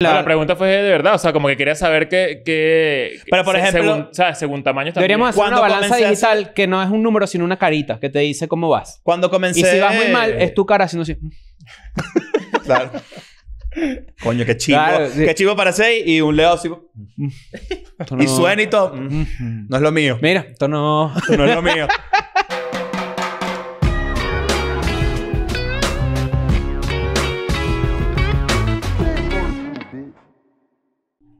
La, pregunta fue de verdad, o sea, como que quería saber qué... pero por ejemplo, según, o sea, según tamaño también. Deberíamos hacer una balanza digital que no es un número, sino una carita que te dice cómo vas. Cuando comencé... Y si vas muy mal, es tu cara haciendo así. claro. Coño, qué chivo. Qué chivo para seis y un leo así. Y suena no es lo mío. Mira, esto no... Esto no es lo mío.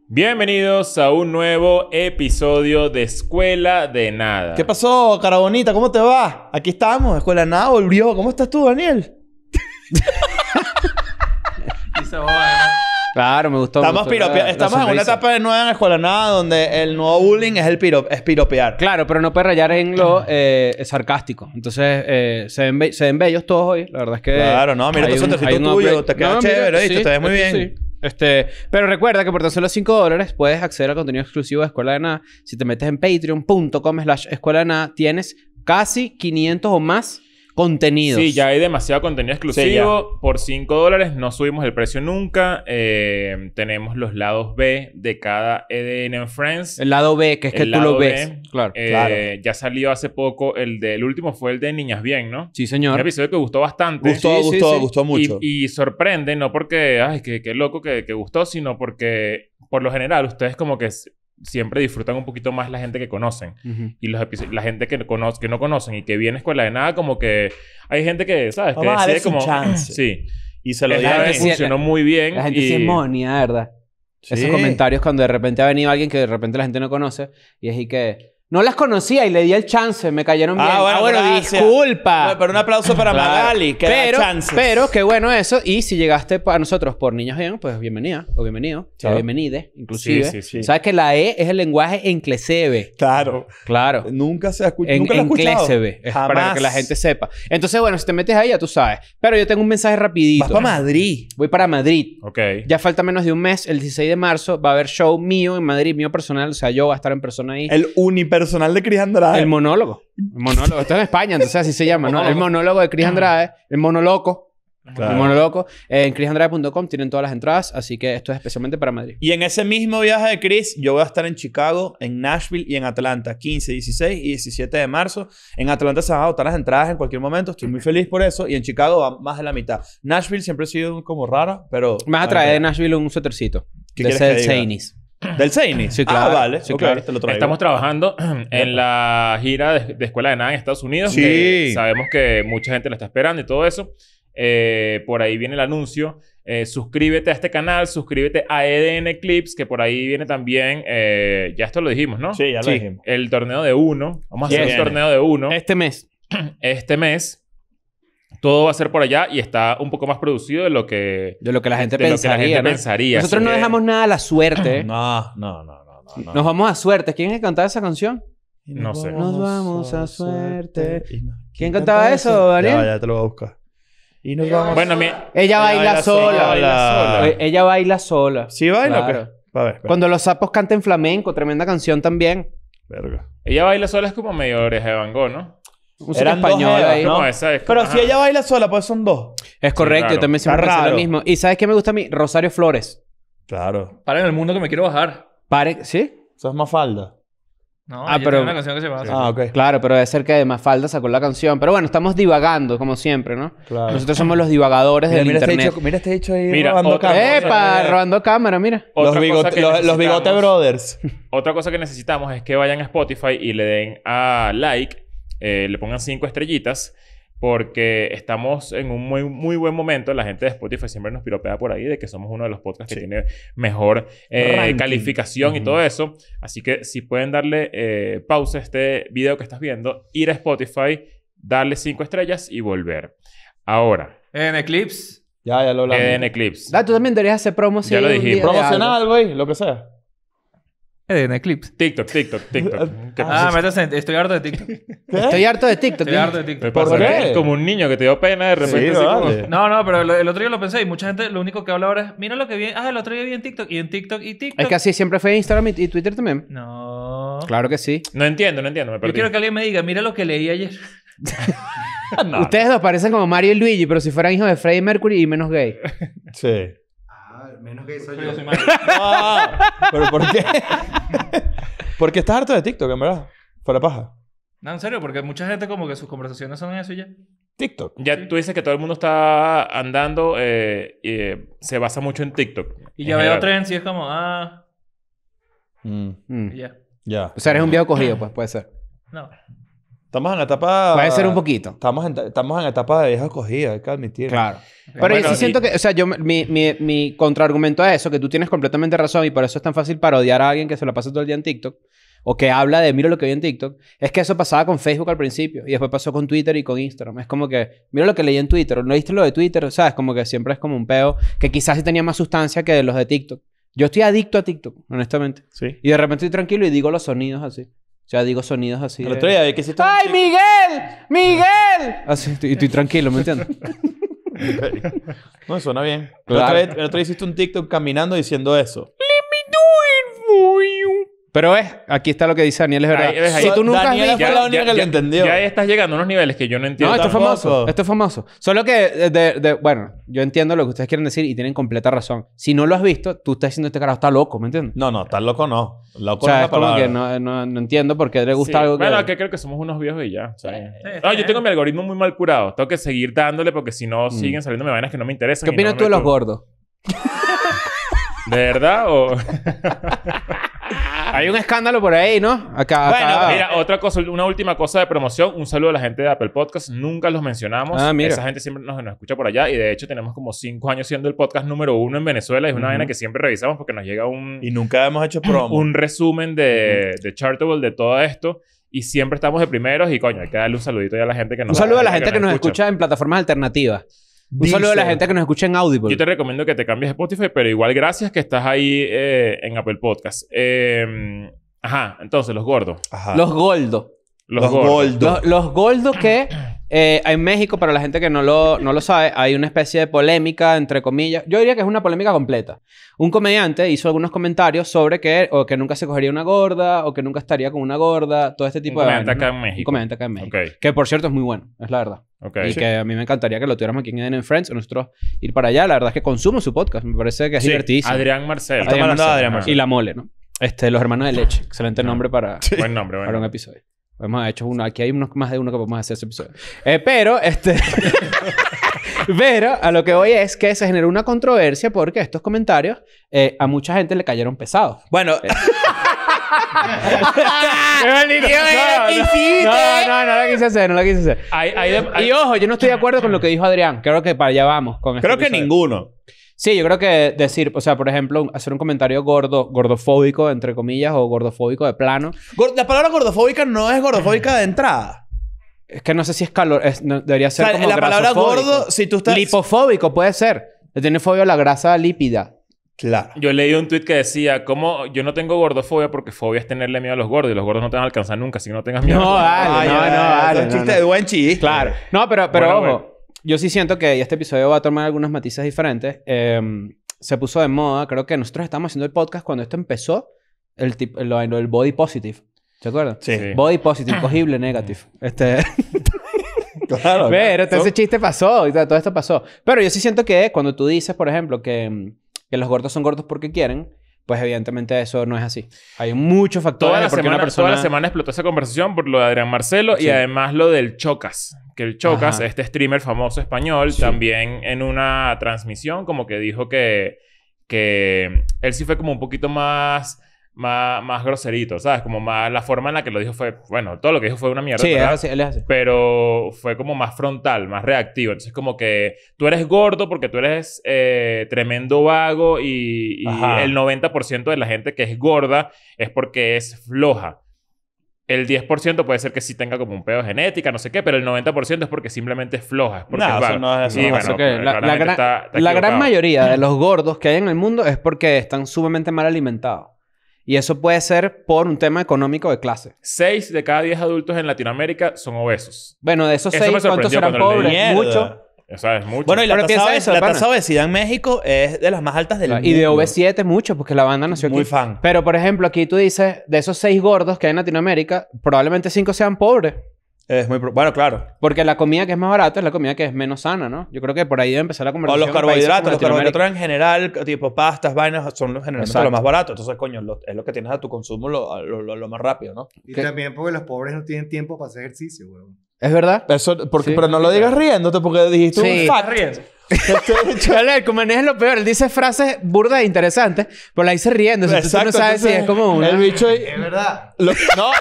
Bienvenidos a un nuevo episodio de Escuela de Nada. ¿Qué pasó, cara bonita? ¿Cómo te va? Aquí estamos, Escuela de Nada volvió. ¿Cómo estás tú, Daniel? ¿eh? Claro, me gustó Estamos, mucho estamos en una etapa de nueva en escuela de nada donde el nuevo bullying es el es piropear. Claro, pero no puedes rayar en lo eh, sarcástico. Entonces, eh, se, ven bellos todos hoy. La verdad es que... Claro, no, mira, tú tuyo, te queda muy bien. Este, pero recuerda que por tan solo 5 dólares puedes acceder al contenido exclusivo de Escuela de Nada. Si te metes en patreon.com slash escuela de nada, tienes casi 500 o más contenidos. Sí, ya hay demasiado contenido exclusivo. por 5 dólares no subimos el precio nunca. Eh, tenemos los lados B de cada EDN en Friends. El lado B, que es que tú lo ves. Eh, claro, Ya salió hace poco el del último, fue el de Niñas Bien, ¿no? Sí, señor. Un episodio que gustó bastante. Gustó, gustó, gustó mucho. Y, sorprende, no porque, ay, qué, loco que gustó, sino porque por lo general ustedes como que siempre disfrutan un poquito más la gente que conocen. Y los la gente que, que no conocen y que viene escuela de nada, como que hay gente que, ¿sabes? que a como. Chance. Sí. Y se lo dieron, funcionó muy bien. La gente y... monia, ¿verdad? Esos comentarios cuando de repente ha venido alguien que de repente la gente no conoce y es y que. No las conocía y le di el chance, me cayeron ah, bien. Ah, bueno, disculpa. pero un aplauso para Magali, que pero, pero qué bueno eso. Y si llegaste a nosotros por Niños Bien, pues bienvenida o bienvenido. o inclusive. Sabes que la E es el lenguaje en Claro. Claro. Nunca se ha escuchado. En, Nunca para que la gente sepa. Entonces, bueno, si te metes ahí, ya tú sabes. Pero yo tengo un mensaje rapidito. Vas para Madrid. Voy para Madrid. Ok. Ya falta menos de un mes. El 16 de marzo va a haber show mío en Madrid, mío personal. O sea, yo voy a estar en persona ahí. El único personal de Chris Andrade. El monólogo. El monólogo. Esto es en España, entonces así se llama, ¿no? El monólogo de Chris Andrade, el monoloco. El monoloco. En chrisandrade.com tienen todas las entradas, así que esto es especialmente para Madrid. Y en ese mismo viaje de Chris, yo voy a estar en Chicago, en Nashville y en Atlanta, 15, 16 y 17 de marzo. En Atlanta se van a las entradas en cualquier momento, estoy muy feliz por eso. Y en Chicago va más de la mitad. Nashville siempre ha sido como rara, pero. Me vas a traer de Nashville un suétercito. ¿Qué de quieres que ¿Del Seini? Sí, ah, claro. Ah, vale. Sí, claro. Estamos trabajando en la gira de, Escuela de Nada en Estados Unidos. Sí. sabemos que mucha gente lo está esperando y todo eso. Eh, por ahí viene el anuncio. Eh, suscríbete a este canal, suscríbete a EDN Clips, que por ahí viene también, eh, ya esto lo dijimos, ¿no? Sí, ya lo dijimos. El torneo de uno. Vamos a hacer el torneo de uno. Este mes. Este mes todo va a ser por allá y está un poco más producido de lo que... De lo que la gente, pues. pensaría, Nosotros no dejamos nada a la suerte. no, no, no, no, no, Nos vamos a suerte. ¿Quién es que cantaba esa canción? No sé. Nos vamos a suerte. ¿Quién cantaba eso, Daniel? Ya, ya te lo voy a buscar. Y nos vamos. Bueno, ella, baila, sola. Ella baila sola. Ella baila sola. Sí baila, pues. pues. Cuando los sapos canten flamenco, tremenda canción también. Verga. Ella baila sola es como medio oreja de Van Gogh, ¿no? Eran ahí. ¿no? es Pero si ella baila sola, pues son dos. Es correcto, también siempre lo mismo. ¿Y sabes qué me gusta a mí? Rosario Flores. Claro. Para en el mundo que me quiero bajar. Pare... ¿Sí? Eso es Mafalda. No, ah, pero... una canción que se Ah, ok. Claro, pero de cerca de Mafalda sacó la canción. Pero bueno, estamos divagando, como siempre, ¿no? Claro. Nosotros somos los divagadores del mira hecho, este mira este hecho ahí mira, robando cámara. ¡Epa! Robando cámara, mira. los, bigotes los bigote Brothers. Otra cosa que necesitamos es que vayan a Spotify y le den a like eh, le pongan cinco estrellitas porque estamos en un muy, muy buen momento. La gente de Spotify siempre nos piropea por ahí de que somos uno de los podcasts que tiene mejor eh, calificación y todo eso. Así que si pueden darle eh, pausa a este video que estás viendo, ir a Spotify, darle cinco estrellas y volver. Ahora. En Eclipse. Ya, ya lo hablamos. En Eclipse. tú también deberías hacer promoción. Ya lo dije. Promocional, güey, lo que sea. En Eclipse. TikTok, TikTok, TikTok. ah, ah me en- estoy harto de TikTok. Estoy harto de TikTok. Estoy harto de TikTok. ¿Por qué? es como un niño que te dio pena de repente. No, no, pero el otro día lo pensé y mucha gente lo único que habla ahora es, mira lo que vi, ah, el otro día vi en TikTok y en TikTok y TikTok. Es que así siempre fue Instagram y Twitter también. No. Claro que sí. No entiendo, no entiendo. Me Yo quiero que alguien me diga, mira lo que leí ayer. Ustedes dos parecen como Mario y Luigi, pero si fueran hijos de Freddie Mercury y menos gay. Sí menos que eso yo. soy ¿Pero por qué? Porque estás harto de TikTok, en verdad. la paja. No, en serio, porque mucha gente como que sus conversaciones son eso ya. TikTok. Ya tú dices que todo el mundo está andando eh, y eh, se basa mucho en TikTok. Y ya veo trends y es como, ah. Mm. Ya. O sea, eres un viejo cogido, pues, puede ser. No. Estamos en la etapa. Puede ser un poquito. Estamos en, estamos en la etapa de vieja escogida, hay que admitir. Claro. Eh, Pero yo sí siento que, o sea, yo, mi, contraargumento a eso, que tú tienes completamente razón y por eso es tan fácil parodiar a alguien que se lo pasa todo el día en TikTok o que habla de mira lo que vi en TikTok, es que eso pasaba con Facebook al principio y después pasó con Twitter y con Instagram. Es como que, mira lo que leí en Twitter, no viste lo de Twitter, o sea, es como que siempre es como un peo que quizás sí tenía más sustancia que los de TikTok. Yo estoy adicto a TikTok, honestamente. Sí. Y de repente estoy tranquilo y digo los sonidos así. Ya digo sonidos así. El otro día vi que ¡Ay, Miguel! ¡Miguel! Así, y estoy tranquilo, ¿me entiendes? No, suena bien. El, otro día, el otro hiciste un TikTok caminando diciendo eso. Pero es, aquí está lo que dice Daniel, es Si tú nunca has visto... fue la única que lo entendió. Ya estás llegando a unos niveles que yo no entiendo. No, esto es famoso. Esto es famoso. Solo que, eh, bueno, yo entiendo lo que ustedes quieren decir y tienen completa razón. Si no lo has visto, tú estás diciendo este carajo está loco, ¿me entiendes? No, no, Está loco no. Loco no no, entiendo por qué le gusta algo que... Bueno, que creo que somos unos viejos y ya. Ah, yo tengo mi algoritmo muy mal curado. Tengo que seguir dándole porque si no mm. siguen saliendo me vainas que no me interesan. ¿Qué opinas tú de los gordos? ¿De verdad o...? Hay un escándalo por ahí, ¿no? Acá, bueno, mira, otra cosa, una última cosa de promoción. Un saludo a la gente de Apple Podcast. Nunca los mencionamos. Ah, esa gente siempre nos, escucha por allá. Y de hecho, tenemos como cinco años siendo el podcast número uno en Venezuela. Es una uh que siempre revisamos porque nos llega un. Y nunca hemos hecho Un resumen de, de Chartable de todo esto. Y siempre estamos de primeros. Y coño, hay que darle un saludito ya a la gente que nos Un saludo a la gente que, nos, escucha. escucha en plataformas alternativas. Un a la gente que nos escucha en Audible. Yo te recomiendo que te cambies a Spotify, pero igual gracias que estás ahí eh, en Apple Podcast. Eh, ajá, entonces, los gordos. Los gordos. Los, los Los, goldos que eh, en México, para la gente que no lo, no lo sabe, hay una especie de polémica, entre comillas. Yo diría que es una polémica completa. Un comediante hizo algunos comentarios sobre que, o que nunca se cogería una gorda, o que nunca estaría con una gorda, todo este tipo de... comediante acá en México. Un comediante acá en México. Que por cierto es muy bueno, es la verdad. Y que a mí me encantaría que lo tuviéramos aquí en Eden Friends, o nosotros ir para allá. La verdad es que consumo su podcast, me parece que es Sí, Adrián Marcel. Y La Mole, ¿no? Este, Los Hermanos de Leche. Excelente ah. nombre para, Buen nombre, para un episodio. Hemos hecho uno. Aquí hay unos, más de uno que podemos hacer ese episodio. Eh, pero, este. pero a lo que voy es que se generó una controversia porque estos comentarios eh, a mucha gente le cayeron pesados. Bueno. Eh. no, no, no, la quise hacer, no la quise hacer. y ojo, yo no estoy de acuerdo con lo que dijo Adrián. Creo que para allá vamos. Con este creo que ninguno. Sí, yo creo que decir, o sea, por ejemplo, hacer un comentario gordo, gordofóbico, entre comillas, o gordofóbico de plano. La palabra gordofóbica no es gordofóbica de entrada. Es que no sé si es calor, debería ser o sea, la palabra gordo, si tú estás lipofóbico puede ser. Le tiene fobia a la grasa lípida. Claro. Yo leí un tuit que decía, ¿cómo yo no tengo gordofobia porque fobia es tenerle miedo a los gordos y los gordos no te van a alcanzar nunca si no tengas miedo? No, Dale, no, no, Es un chiste de buen chiste. Claro. No, pero, pero yo sí siento que este episodio va a tomar algunas matices diferentes. Em, se puso de moda, creo que nosotros estábamos haciendo el podcast cuando esto empezó, el el body positive. ¿Te acuerdas? Sí. Body positive, cogible ah. negative. Este... claro. Pero ese chiste pasó y todo esto pasó. Pero yo sí siento que cuando tú dices, por ejemplo, que, que los gordos son gordos porque quieren, pues evidentemente eso no es así. Hay muchos factores. la, semana, una persona... la semana explotó esa conversación por lo de Adrián Marcelo y además lo del Chocas. Que el Chocas, este streamer famoso español, también en una transmisión como que dijo que, que él sí fue como un poquito más más, más groserito, ¿sabes? Como más la forma en la que lo dijo fue, bueno, todo lo que dijo fue una mierda. Sí, Pero fue como más frontal, más reactivo. Entonces, como que tú eres gordo porque tú eres eh, tremendo vago y, y el 90% de la gente que es gorda es porque es floja. El 10% puede ser que sí tenga como un pedo genética, no sé qué, pero el 90% es porque simplemente es floja. la gran mayoría de los gordos que hay en el mundo es porque están sumamente mal alimentados. Y eso puede ser por un tema económico de clase. Seis de cada diez adultos en Latinoamérica son obesos. Bueno, de esos seis, ¿cuántos serán pobres? Muchos. Esa es mucho. Bueno, y la, tasa, de obesidad en México es de las más altas del mundo. Y de OV7 mucho, porque la banda nació aquí. Muy fan. Pero, por ejemplo, aquí tú dices, de esos seis gordos que hay en Latinoamérica, probablemente cinco sean pobres. Es muy bueno, claro. Porque la comida que es más barata es la comida que es menos sana, ¿no? Yo creo que por ahí debe empezar la conversación. O los carbohidratos, los carbohidratos en general, tipo pastas, vainas, son generalmente lo más barato. Entonces, coño, es lo que tienes a tu consumo lo, más rápido, ¿no? Y también porque los pobres no tienen tiempo para hacer ejercicio, güey. Es verdad. Eso, porque, pero no lo digas riéndote, porque dijiste sí. un Chale, el es lo peor. Él dice frases burdas e interesantes, pero la dice riendo. Exacto, tú no sabes si es como una... El bicho... es verdad. No,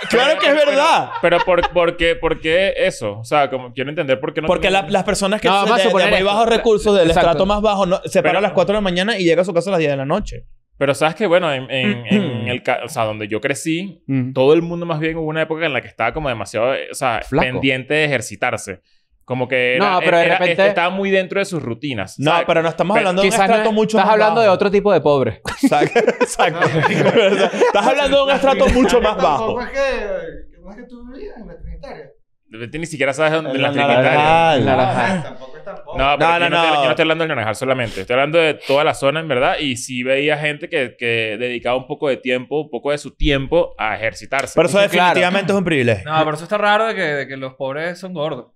claro que es verdad. Pero, por, por, qué, ¿por qué eso? O sea, como quiero entender por qué no... Porque las personas que no, son de, muy bajos recursos, del estrato más bajo, se para a las 4 de la mañana y llega a su casa a las 10 de la noche. Pero sabes que, bueno, en, en, en el... O sea, donde yo crecí, mm. todo el mundo más bien hubo una época en la que estaba como demasiado, o sea, pendiente de ejercitarse. Como que era, no, e- de estaba muy dentro de sus rutinas. No, pero no estamos hablando de un estrato no, mucho estás hablando de otro tipo de pobre. Exacto. Exacto. estás hablando de un estrato mucho más bajo. Es que, no es que tú vivías en la Trinitaria. Ni siquiera sabes dónde la Trinitaria. Ah, tampoco es tan No, no, no, Yo no estoy hablando del Naranjal solamente. Estoy hablando de toda la zona, en verdad. Y sí veía gente que, dedicaba un poco de tiempo, un poco de su tiempo a ejercitarse. Pero eso definitivamente es un privilegio. No, pero eso está raro de que, de que los pobres son gordos.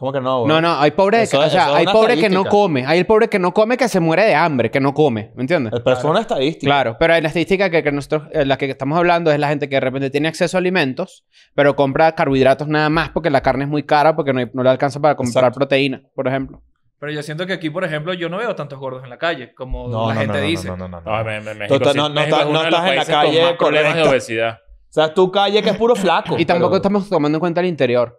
¿Cómo que no, No, no, hay pobre, que, o sea, hay pobre que no come. Hay el pobre que no come que se muere de hambre, que no come, ¿me entiendes? Pero claro. una estadística. Claro, pero hay la estadística que, que nosotros, eh, las que estamos hablando es la gente que de repente tiene acceso a alimentos, pero compra carbohidratos nada más porque la carne es muy cara, porque no, le alcanza para comprar proteína, por ejemplo. Pero yo siento que aquí, por ejemplo, yo no veo tantos gordos en la calle, como la gente dice. No, no, no, no. Ah, no, no, estás, en la calle con problemas de obesidad. O sea, tu calle que es puro flaco. Y tampoco estamos tomando en cuenta el interior.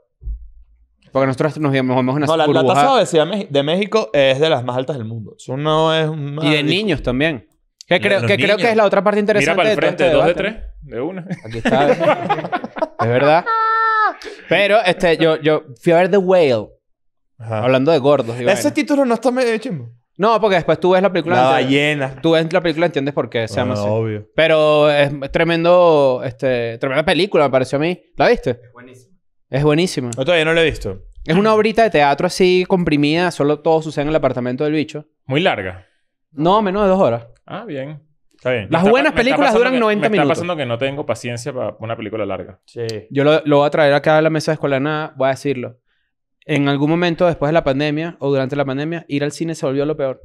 Porque nosotros nos movemos una no, la, tasa de obesidad de México es de las más altas del mundo. Eso no es un Y de niños también. Que, creo, que es la otra parte interesante. Mira para el frente, de este dos de tres, de una. Aquí está. ¿eh? es verdad. Pero este, yo, yo fui a ver The Whale. Hablando de gordos. Ese título no está medio chimbo. No, porque después tú ves la película. La ballena. Tú ves la película entiendes por qué se llama así. Obvio. Pero es tremendo, este, tremenda película, me pareció a mí. ¿La viste? Es buenísimo. Es buenísimo. No, todavía no lo he visto. Es una obrita de teatro así comprimida, solo todo sucede en el apartamento del bicho. Muy larga. No, menos de dos horas. Ah, bien. Está bien. Las buenas películas duran que- 90 Me está pasando que no tengo paciencia para una película larga. Sí. Yo lo, lo voy a traer acá a la mesa de escuela nada, voy a decirlo. En algún momento después de la pandemia o durante la pandemia, ir al cine se volvió lo peor.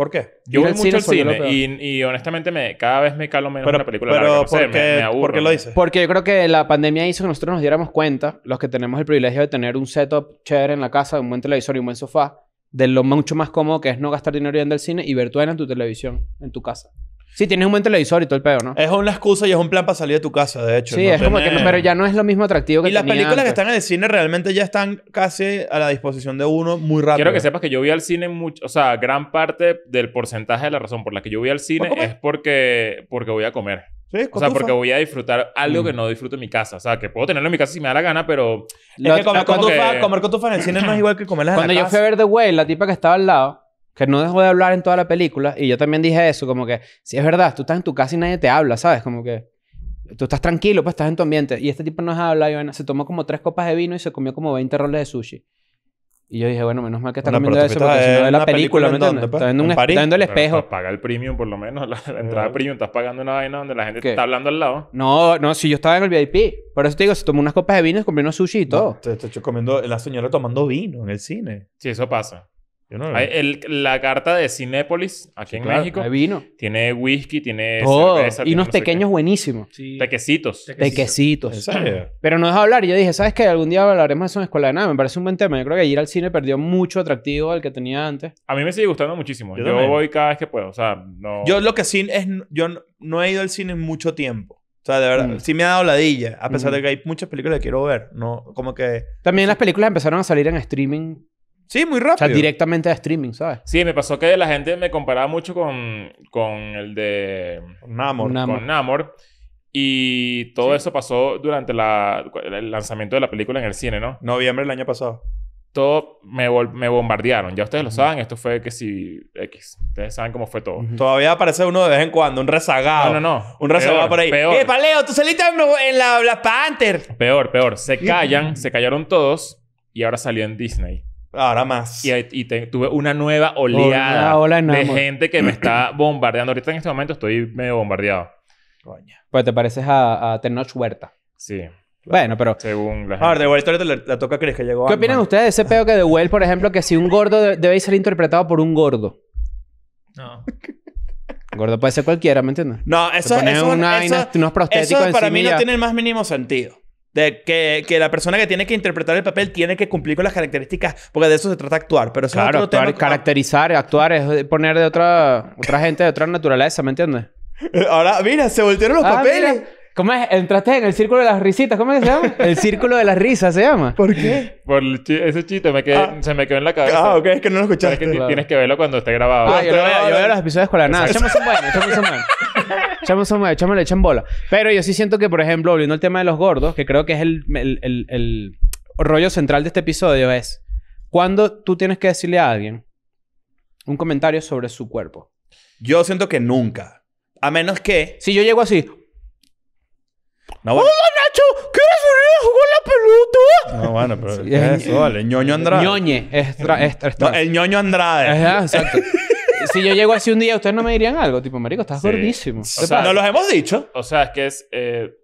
¿Por qué? Yo voy mucho al cine, y, honestamente me, cada vez me calo menos una película pero ¿Por qué lo dices? Porque yo creo que la pandemia hizo que nosotros nos diéramos cuenta, los que tenemos el privilegio de tener un setup chévere en la casa, un buen televisor y un buen sofá, de lo mucho más cómodo que es no gastar dinero yendo el cine y ver tu en tu televisión, en tu casa. Sí, tienes un buen televisor y todo el pedo, ¿no? Es una excusa y es un plan para salir de tu casa, de hecho. Sí, es como que... pero ya no es lo mismo atractivo que Y las películas que están en el cine realmente ya están casi a la disposición de uno muy rápido. Quiero que sepas que yo voy al cine mucho... O sea, gran parte del porcentaje de la razón por la que yo voy al cine es porque, porque voy a comer. Sí, o sea, porque voy a disfrutar algo que mm. no disfruto en mi casa. O sea, que puedo tenerlo en mi casa si me da la gana, pero... es que comer, con que... comer en el cine no es igual que comerla en Cuando yo fui a ver The Way, la tipa que estaba al lado que no dejó de hablar en toda la película. Y yo también dije eso, como que, si es verdad, tú estás en tu casa y nadie te habla, ¿sabes? Como que tú estás tranquilo, pues estás en tu ambiente. Y este tipo no dejó de hablar, y se tomó como tres copas de vino y se comió como 20 roles de sushi. Y yo dije, bueno, menos mal que está comiendo eso, porque si no es la película, ¿me pues? Está, viendo el espejo. paga el premium, por lo menos. La, entrada de premium, estás pagando una vaina donde la gente está hablando al lado. No, no, si yo estaba en el VIP. Por eso te digo, se tomó unas copas de vino, se comió unos sushi y todo. la señora tomando vino en el cine. Sí, eso pasa el, la carta de Cinépolis, aquí en México. vino. Tiene whisky, tiene cerveza. Y unos tequeños pequeños buenísimos. Tequecitos. Tequecitos. Pero no es hablar. Yo dije, ¿sabes qué? Algún día hablaremos de eso en Escuela de Nada. Me parece un buen tema. Yo creo que ir al cine perdió mucho atractivo al que tenía antes. A mí me sigue gustando muchísimo. Yo, voy cada vez que puedo. O sea, no... Yo lo que sí es... Yo no, he ido al cine en mucho tiempo. O sea, de verdad, mm. sí me ha dado ladilla, a pesar mm. de que hay muchas películas que quiero ver, no como que También las películas empezaron a salir en streaming Sí, muy rápido. O sea, directamente a streaming, ¿sabes? Sí, me pasó que la gente me comparaba mucho con, con el de... Namor. Namor. Con Namor. Y todo eso pasó durante la, el lanzamiento de la película en el cine, ¿no? Noviembre del año pasado. Todo me, bombardearon. Ya ustedes lo saben, esto fue que si X. Ustedes saben cómo fue todo. Todavía aparece uno de vez en cuando, un rezagado. No, no, no. Un rezagado por ahí. Peor. ¡Eh, Paleo, tú saliste en la la Panther! Peor, peor. Se callan, se callaron todos y ahora salió en Disney. Ahora más. Y, tuve una nueva oleada de gente que me está bombardeando. Ahorita en este momento estoy medio bombardeado. Coña. Pues te pareces a, a Tenoch Huerta. Sí. Bueno, pero. Según la gente. A ver, The la, toca a que llegó. ¿Qué opinan ustedes de ese pedo que The Well, por ejemplo, que si un gordo debe ser interpretado por un gordo? No. gordo puede ser cualquiera, ¿me entiendes? No, eso es. Unos prostéticos eso para mí no tiene el más mínimo sentido. De que, la persona que tiene que interpretar el papel tiene que cumplir con las características, porque de eso se trata actuar. Pero claro, actuar, caracterizar, actuar es poner de otra, otra gente de otra naturaleza, ¿me entiendes? Ahora, mira, se voltearon los ah, papeles. ¿Cómo es? Entraste en el círculo de las risitas. ¿Cómo es se llama? el círculo de las risas se llama. ¿Por qué? Por ese chiste ah. se me quedó en la cabeza. Ah, ok, es que no lo escuchaste. tienes que verlo cuando esté ah, grabado. Ah, yo, veo, los episodios con la nada. Echamos un bueno, echamos bueno. chamos son mueve, chamos le echan bola. Pero yo sí siento que, por ejemplo, volviendo al tema de los gordos, que creo que es el, el, el, el rollo central de este episodio, es cuando tú tienes que decirle a alguien un comentario sobre su cuerpo. Yo siento que nunca. A menos que. Si yo llego así. No, bueno. ¡Hola, Nacho! ¿Quieres venir a jugar la pelota? No, bueno, pero. es, eso, vale. Ñoño Andrade. Ñoñe. Es, es, el ñoño Andrade. Ajá, exacto. si yo llego así un día, ustedes no me dirían algo. Tipo, marico, estás gordísimo. O sea, no los hemos dicho. O sea, es que es. Eh,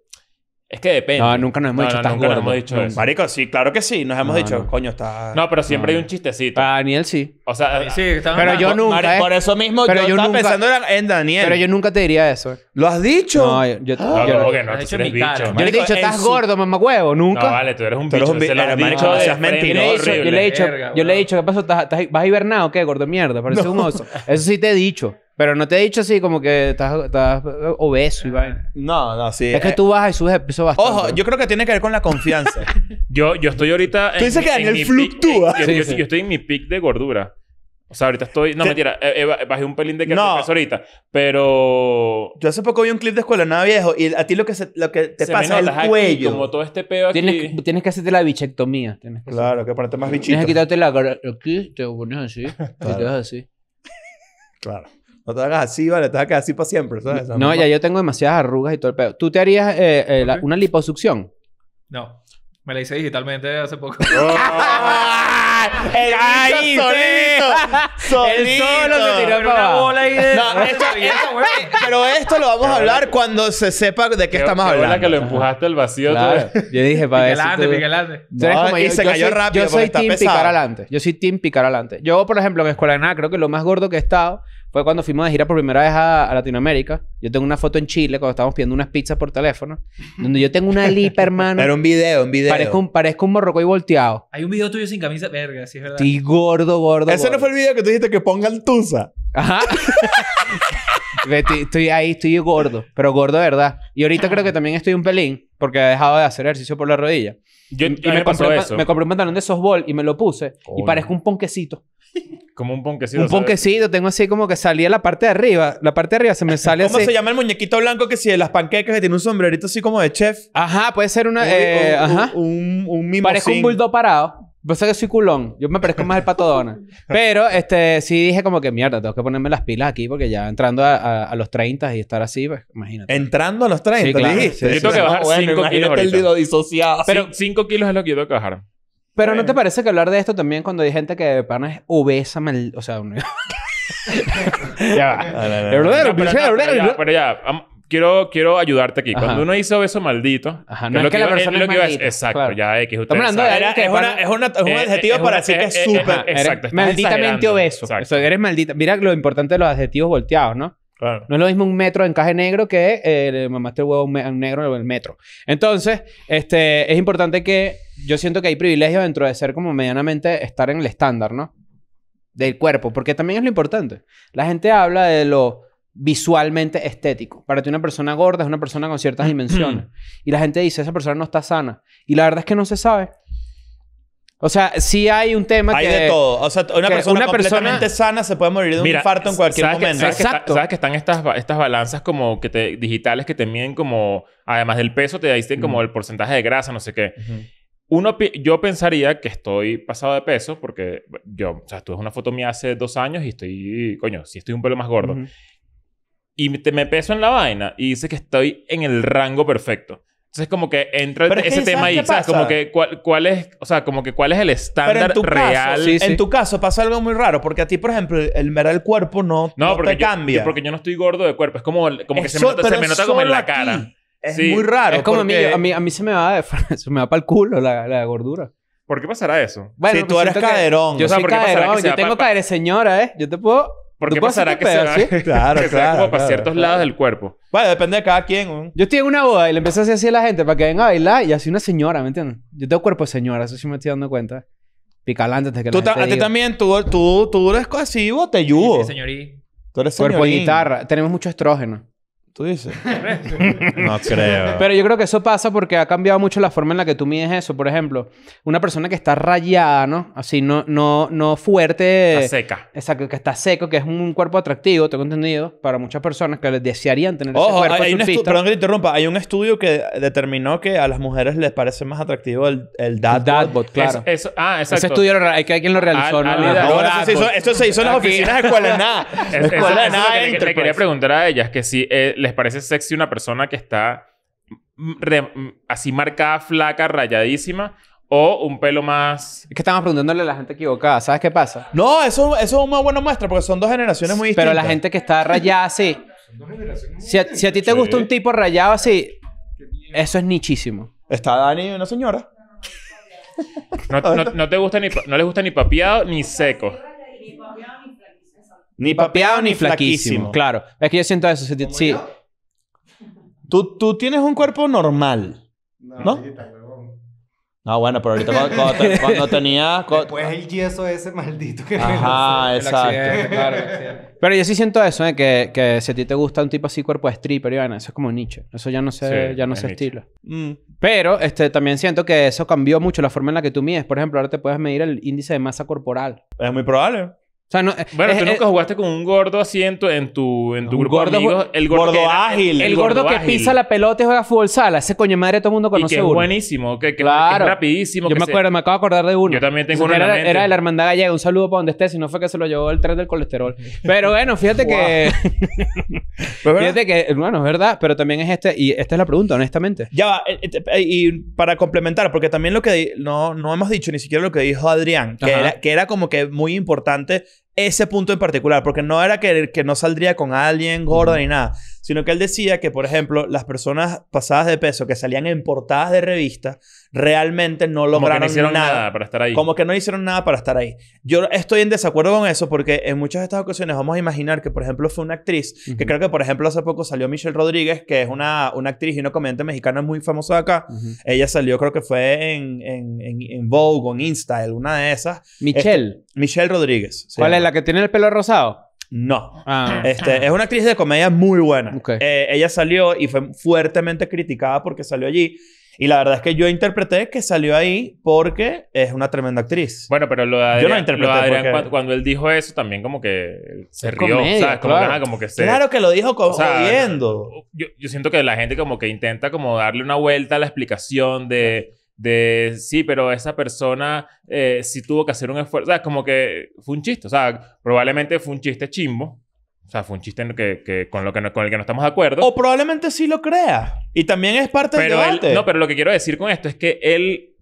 es que depende. No, nunca nos hemos dicho tan gordo. hemos dicho Marico, sí, claro que sí. Nos hemos dicho, coño, está. No, pero siempre hay un chistecito. Para Daniel sí. O sea, sí, pero yo nunca. eh. Por eso mismo pero yo, estaba pensando en Daniel. Pero yo nunca te diría eso. ¿Lo has dicho? No, yo, yo, ah, no, que no, tú dicho eres bicho. Yo le he dicho, estás gordo, mamá huevo, nunca. No, vale, tú eres un bicho. Tú eres un bicho. Eh, no seas mentiroso. Yo le he dicho, ¿qué pasó? ¿Vas a hibernar o ¿Qué, gordo mierda? Parece un oso. Eso sí te he dicho. Pero no te he dicho así como que estás, obeso y vaina. No, no, sí. Es que eh. tú bajas y subes de peso bastante. Ojo, yo creo que tiene que ver con la confianza. yo, yo estoy ahorita. Tú dices que en el fluctúa. Eh, yo, yo- estoy en mi pick de gordura. O sea, ahorita estoy. No, mentira. Eh, bajé un pelín de que No. peso ahorita. Pero. Yo hace poco vi un clip de Escuela Nada Viejo y a ti lo que, se- lo que te pasa es el como todo este pedo aquí. Tienes, que- tienes que hacerte la bichectomía. Tienes que, Claro, que ponerte más Tienes que quitarte la cara aquí, te pones así, te vas así. Claro. No te hagas así, vale, te hagas así para siempre, ¿sabes? No, ya yo tengo demasiadas arrugas y todo el pedo. ¿Tú te harías eh, eh, una liposucción? No. Me la hice digitalmente hace poco. Oh. ¡El ¡Ahí, ¡Solito! ¡Solito! solo se tiró Pero una bola ahí de... No, esto- y Pero esto lo vamos a hablar cuando se sepa de qué estamos Qué verdad que lo empujaste al vacío Claro. Yo dije, para eso. Piquelante, adelante, piquelante. No, y se cayó rápido Yo soy team picar adelante. Yo soy team picar adelante. Yo, por ejemplo, en escuela de nada creo que lo más gordo que he estado fue cuando fuimos de gira por primera vez a, Latinoamérica. Yo tengo una foto en Chile cuando estábamos pidiendo unas pizzas por teléfono, donde yo tengo una lipa, hermano. Era un video, un video. Parezco un, parezco un volteado. Hay un video tuyo sin camisa, verga, sí es verdad. Estoy gordo, gordo. Ese no fue el video que tú dijiste que el tusa. Ajá. estoy, ahí, estoy gordo, pero gordo verdad. Y ahorita creo que también estoy un pelín porque he dejado de hacer ejercicio por la rodilla. Yo, y, me, compré, eso. me compré un pantalón de softball y me lo puse y parezco un ponquecito. Como un ponquecito. Un ponquecito, tengo así como que salía la parte de arriba. La parte de arriba se me sale así. ¿Cómo se llama el muñequito blanco que si de las panquecas que tiene un sombrerito así como de chef? Ajá, puede ser una. Eh, un, ajá. Un, un, un un bulldog parado. sé que soy culón. Yo me parezco más el pato Pero este, sí dije como que mierda, tengo que ponerme las pilas aquí porque ya entrando a, los 30 y estar así, pues imagínate. Entrando a los 30, sí, claro. 5 ah, kilos. Pero 5 kilos es lo que yo tengo que pero ¿no te parece que hablar de esto también cuando hay gente que de pana es obesa, mal... O sea... ya va. pero ya, quiero, quiero ayudarte aquí. Cuando uno dice obeso maldito, Ajá, no es, que, la persona es, Exacto, ya X. Estamos hablando de es, una, es, un eh, adjetivo eh, para decir que es súper. Eh, exacto. Malditamente obeso. eres maldita. Mira lo importante de los adjetivos volteados, ¿no? No es lo mismo un metro de encaje negro que eh, el mamá mamaste huevo negro en el metro. Entonces, este, es importante que yo siento que hay privilegio dentro de ser como medianamente estar en el estándar, ¿no? Del cuerpo, porque también es lo importante. La gente habla de lo visualmente estético. Para ti una persona gorda es una persona con ciertas mm. dimensiones. y la gente dice, esa persona no está sana. Y la verdad es que no se sabe. O sea, sí hay un tema hay que... Hay de todo. O sea, una persona completamente sana se puede morir de un infarto en cualquier momento. ¿sabes Exacto. Que ¿Sabes que están estas, estas balanzas como que te, digitales que te miden como... Además del peso, te dicen como el porcentaje de grasa, no sé qué. Uno, yo pensaría que estoy pasado de peso porque yo... O sea, tuve una foto mía hace dos años y estoy... Coño, sí estoy un pelo más gordo. Y me peso en la vaina y dice que estoy en el rango perfecto. Entonces, como que entra ese tema ahí, ¿sabes? Como que cuál, es, o sea, como que cuál es el estándar real. En tu caso pasa algo muy raro, porque a ti, por ejemplo, el mero el cuerpo no, te cambia. porque yo no estoy gordo de cuerpo, es como, como que se me nota, como en la cara. Es muy raro. Es como porque... a, mí, a, mí, se me va, va para el culo la, la gordura. ¿Por qué pasará eso? Bueno, si tú pues eres caderón. Yo soy caderón. Yo tengo señora, ¿eh? Yo te puedo porque pasará que se va, ¿sí? claro, que claro, sea como para ciertos lados del cuerpo. Bueno, depende de cada quien. Yo estoy en una boda y le empecé a hacer así a la gente para que venga a bailar y así una señora, ¿me entiendes? Yo tengo cuerpo de señora, eso sí me estoy dando cuenta. Picalante de que tú A ti también, tú, tú, eres así, te Sí, sí, señorí. Tú eres señorín. Cuerpo de guitarra. Tenemos mucho estrógeno. ¿Tú dices? no creo. Pero yo creo que eso pasa porque ha cambiado mucho la forma en la que tú mides eso. Por ejemplo, una persona que está rayada, ¿no? Así, no, no, no fuerte. seca. Exacto, que está seco, que es un cuerpo atractivo, tengo entendido, para muchas personas que les desearían tener Ojo, ese cuerpo hay, Perdón que te interrumpa. Hay un estudio que determinó que a las mujeres les parece más atractivo el, el bot. bot claro. eso, ah, exacto. Ese estudio hay, que alguien lo ah, realizó, ¿no? Ah, eso, se hizo, en las oficinas de Escuela Nada. Escuela Nada. Le quería pues. preguntar a ellas que si... Eh, les parece sexy una persona que está así marcada, flaca, rayadísima. O un pelo más... Es que estamos preguntándole a la gente equivocada. ¿Sabes qué pasa? No, eso, eso es una buena muestra porque son dos generaciones muy distintas. Pero la gente que está rayada sí. Si a, ti te gusta un tipo rayado así, eso es nichísimo. Está Dani y una señora. No, te gusta no les gusta ni papiado ni seco. Ni papiado ni flaquísimo. Claro. Es que yo siento eso. Sí, Tú, tú tienes un cuerpo normal, ¿no? ¿no? bueno, pero ahorita cuando, tenía... pues el yeso ese maldito que... Ajá, exacto. Pero yo sí siento eso, ¿eh? que, que, si a ti te gusta un tipo así, cuerpo de stripper, y bueno, eso es como nicho. Eso ya no sé, ya no sé estilo. Mm. Pero este, también siento que eso cambió mucho la forma en la que tú mides. Por ejemplo, ahora te puedes medir el índice de masa corporal. Es muy probable. Eh, bueno, eh, tú nunca eh, jugaste con un gordo asiento en tu, en tu, grupo gordo, El gordo, ágil. El, gordo, que pisa la pelota y juega fútbol sala. Ese coño madre todo el mundo conoce buenísimo. Que, claro. rapidísimo. Yo me acuerdo, me acabo de acordar de uno. Yo también tengo uno era, de la hermandad Un saludo para donde esté. Si no fue que se lo llevó el tren del colesterol. Pero bueno, fíjate que... fíjate que... Bueno, es verdad. Pero también es este... Y esta es la pregunta, honestamente. Ya Y para complementar, porque también lo que... No, hemos dicho ni siquiera lo que dijo Adrián. Que, que era como que muy importante ese punto en particular, porque no era que, no saldría con alguien gordo ni nada, sino que él decía que, por ejemplo, las personas pasadas de peso que salían en portadas de revistas realmente no lograron Como hicieron nada. para estar ahí. Como que no hicieron nada para estar ahí. Yo estoy en desacuerdo con eso porque en muchas de estas ocasiones vamos a imaginar que, por ejemplo, fue una actriz, que creo que, por ejemplo, hace poco salió Michelle Rodríguez, que es una, una actriz y una comediante mexicana muy famosa acá. Ella salió, creo que fue en, en, en, Vogue o en Insta, una de esas. Michelle. Este, Michelle Rodríguez. ¿Cuál es la que tiene el pelo rosado? No. Ah. Este, es una actriz de comedia muy buena. Eh, ella salió y fue fuertemente criticada porque salió allí. Y la verdad es que yo interpreté que salió ahí porque es una tremenda actriz. Bueno, pero lo de yo no interpreté cuando, él dijo eso también como que se rió, Como, claro. Que, Claro que lo dijo como Yo, yo, siento que la gente como que intenta como darle una vuelta a la explicación de de sí, pero esa persona eh, sí tuvo que hacer un esfuerzo. O sea, como que fue un chiste. O sea, probablemente fue un chiste chimbo. O sea, fue un chiste que, con, lo que no, con el que no estamos de acuerdo. O probablemente sí lo crea. Y también es parte del debate. no, pero lo que quiero decir con esto es que él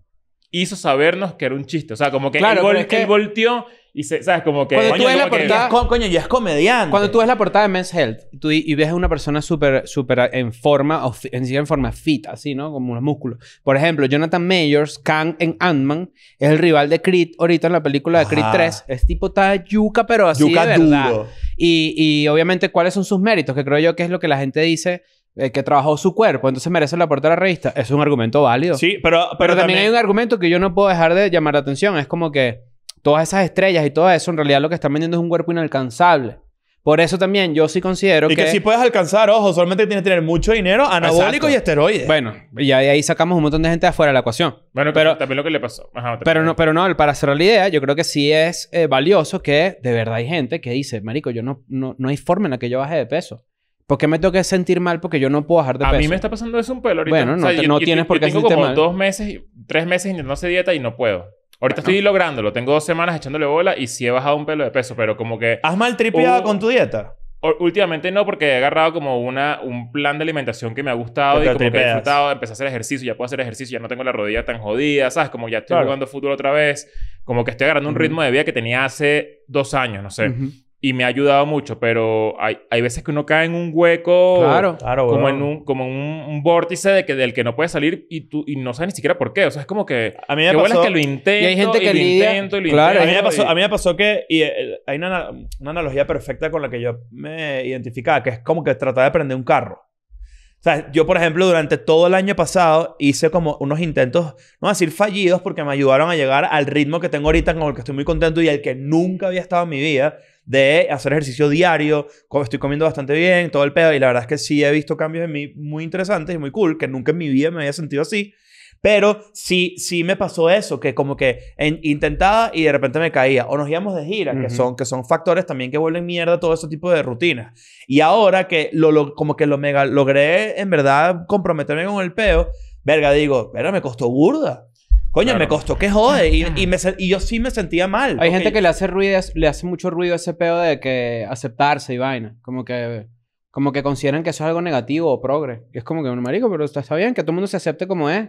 hizo sabernos que era un chiste. O sea, como que claro, que... él volteó y ¿sabes? Como que... Cuando tú ves la portada... coño, ya es comediante. Cuando tú ves la portada de Men's Health tú, y ves a una persona súper súper en forma, o en, en forma fit, así, ¿no? Como los músculos. Por ejemplo, Jonathan Mayors, Kang en Ant-Man, es el rival de Creed ahorita en la película de Creed 3. Es tipo está yuca, pero así de verdad. Y, y obviamente, ¿cuáles son sus méritos? Que creo yo que es lo que la gente dice eh, que trabajó su cuerpo, entonces merece la portada de la revista. Es un argumento válido. Sí, pero... Pero, también, hay un argumento que yo no puedo dejar de llamar la atención. Es como que todas esas estrellas y todo eso, en realidad lo que están vendiendo es un cuerpo inalcanzable. Por eso también yo sí considero que... Y que sí puedes alcanzar, ojo, solamente tienes que tener mucho dinero, anabólico y esteroides. Bueno, y ahí, sacamos un montón de gente afuera de la ecuación. Bueno, pero también lo que le pasó. Ajá, pero, no, pero no, para cerrar la idea, yo creo que sí es eh, valioso que de verdad hay gente que dice, marico, yo no, no, no hay forma en la que yo baje de peso. ¿Por qué me tengo que sentir mal? Porque yo no puedo bajar de peso. A mí me está pasando eso un pelo ahorita. Bueno, no, tienes por qué sentirte mal. tengo como dos meses, tres meses intentando hacer dieta y no puedo. Ahorita estoy lográndolo. Tengo dos semanas echándole bola y sí he bajado un pelo de peso, pero como que... ¿Has mal tripeado oh. con tu dieta? Últimamente no, porque he agarrado como una, un plan de alimentación que me ha gustado y como que he disfrutado. Empecé a hacer ejercicio, ya puedo hacer ejercicio, ya no tengo la rodilla tan jodida, ¿sabes? Como ya estoy jugando fútbol otra vez. Como que estoy agarrando un ritmo de vida que tenía hace dos años, no sé y me ha ayudado mucho, pero hay, hay, veces que uno cae en un hueco, claro, como en un, como en un vórtice de que, del que no puede salir y tú y no sabes ni siquiera por qué. O sea, es como que a mí me pasó, es que lo intento y hay gente que lo lidia, y lo claro, A mí, me pasó, a mí me pasó que y, eh, hay una, una, analogía perfecta con la que yo me identificaba, que es como que Tratar de prender un carro. O sea, yo, por ejemplo, durante todo el año pasado hice como unos intentos, no a decir fallidos, porque me ayudaron a llegar al ritmo que tengo ahorita, con el que estoy muy contento y el que nunca había estado en mi vida de hacer ejercicio diario, como estoy comiendo bastante bien, todo el pedo, y la verdad es que sí he visto cambios en mí muy interesantes y muy cool, que nunca en mi vida me había sentido así. Pero sí, sí me pasó eso, que como que intentaba y de repente me caía. O nos íbamos de gira, que, son, que son factores también que vuelven mierda todo ese tipo de rutinas. Y ahora que lo, como que lo mega, logré en verdad comprometerme con el peo, verga, digo, pero me costó burda. Coño, me costó que jode. Y, y, yo sí me sentía mal. Hay gente que le hace ruido, le hace mucho ruido ese pedo de que aceptarse y vaina. Como que, como que consideran que eso es algo negativo o progre. Y es como que, bueno, marico, pero está, bien que todo el mundo se acepte como es.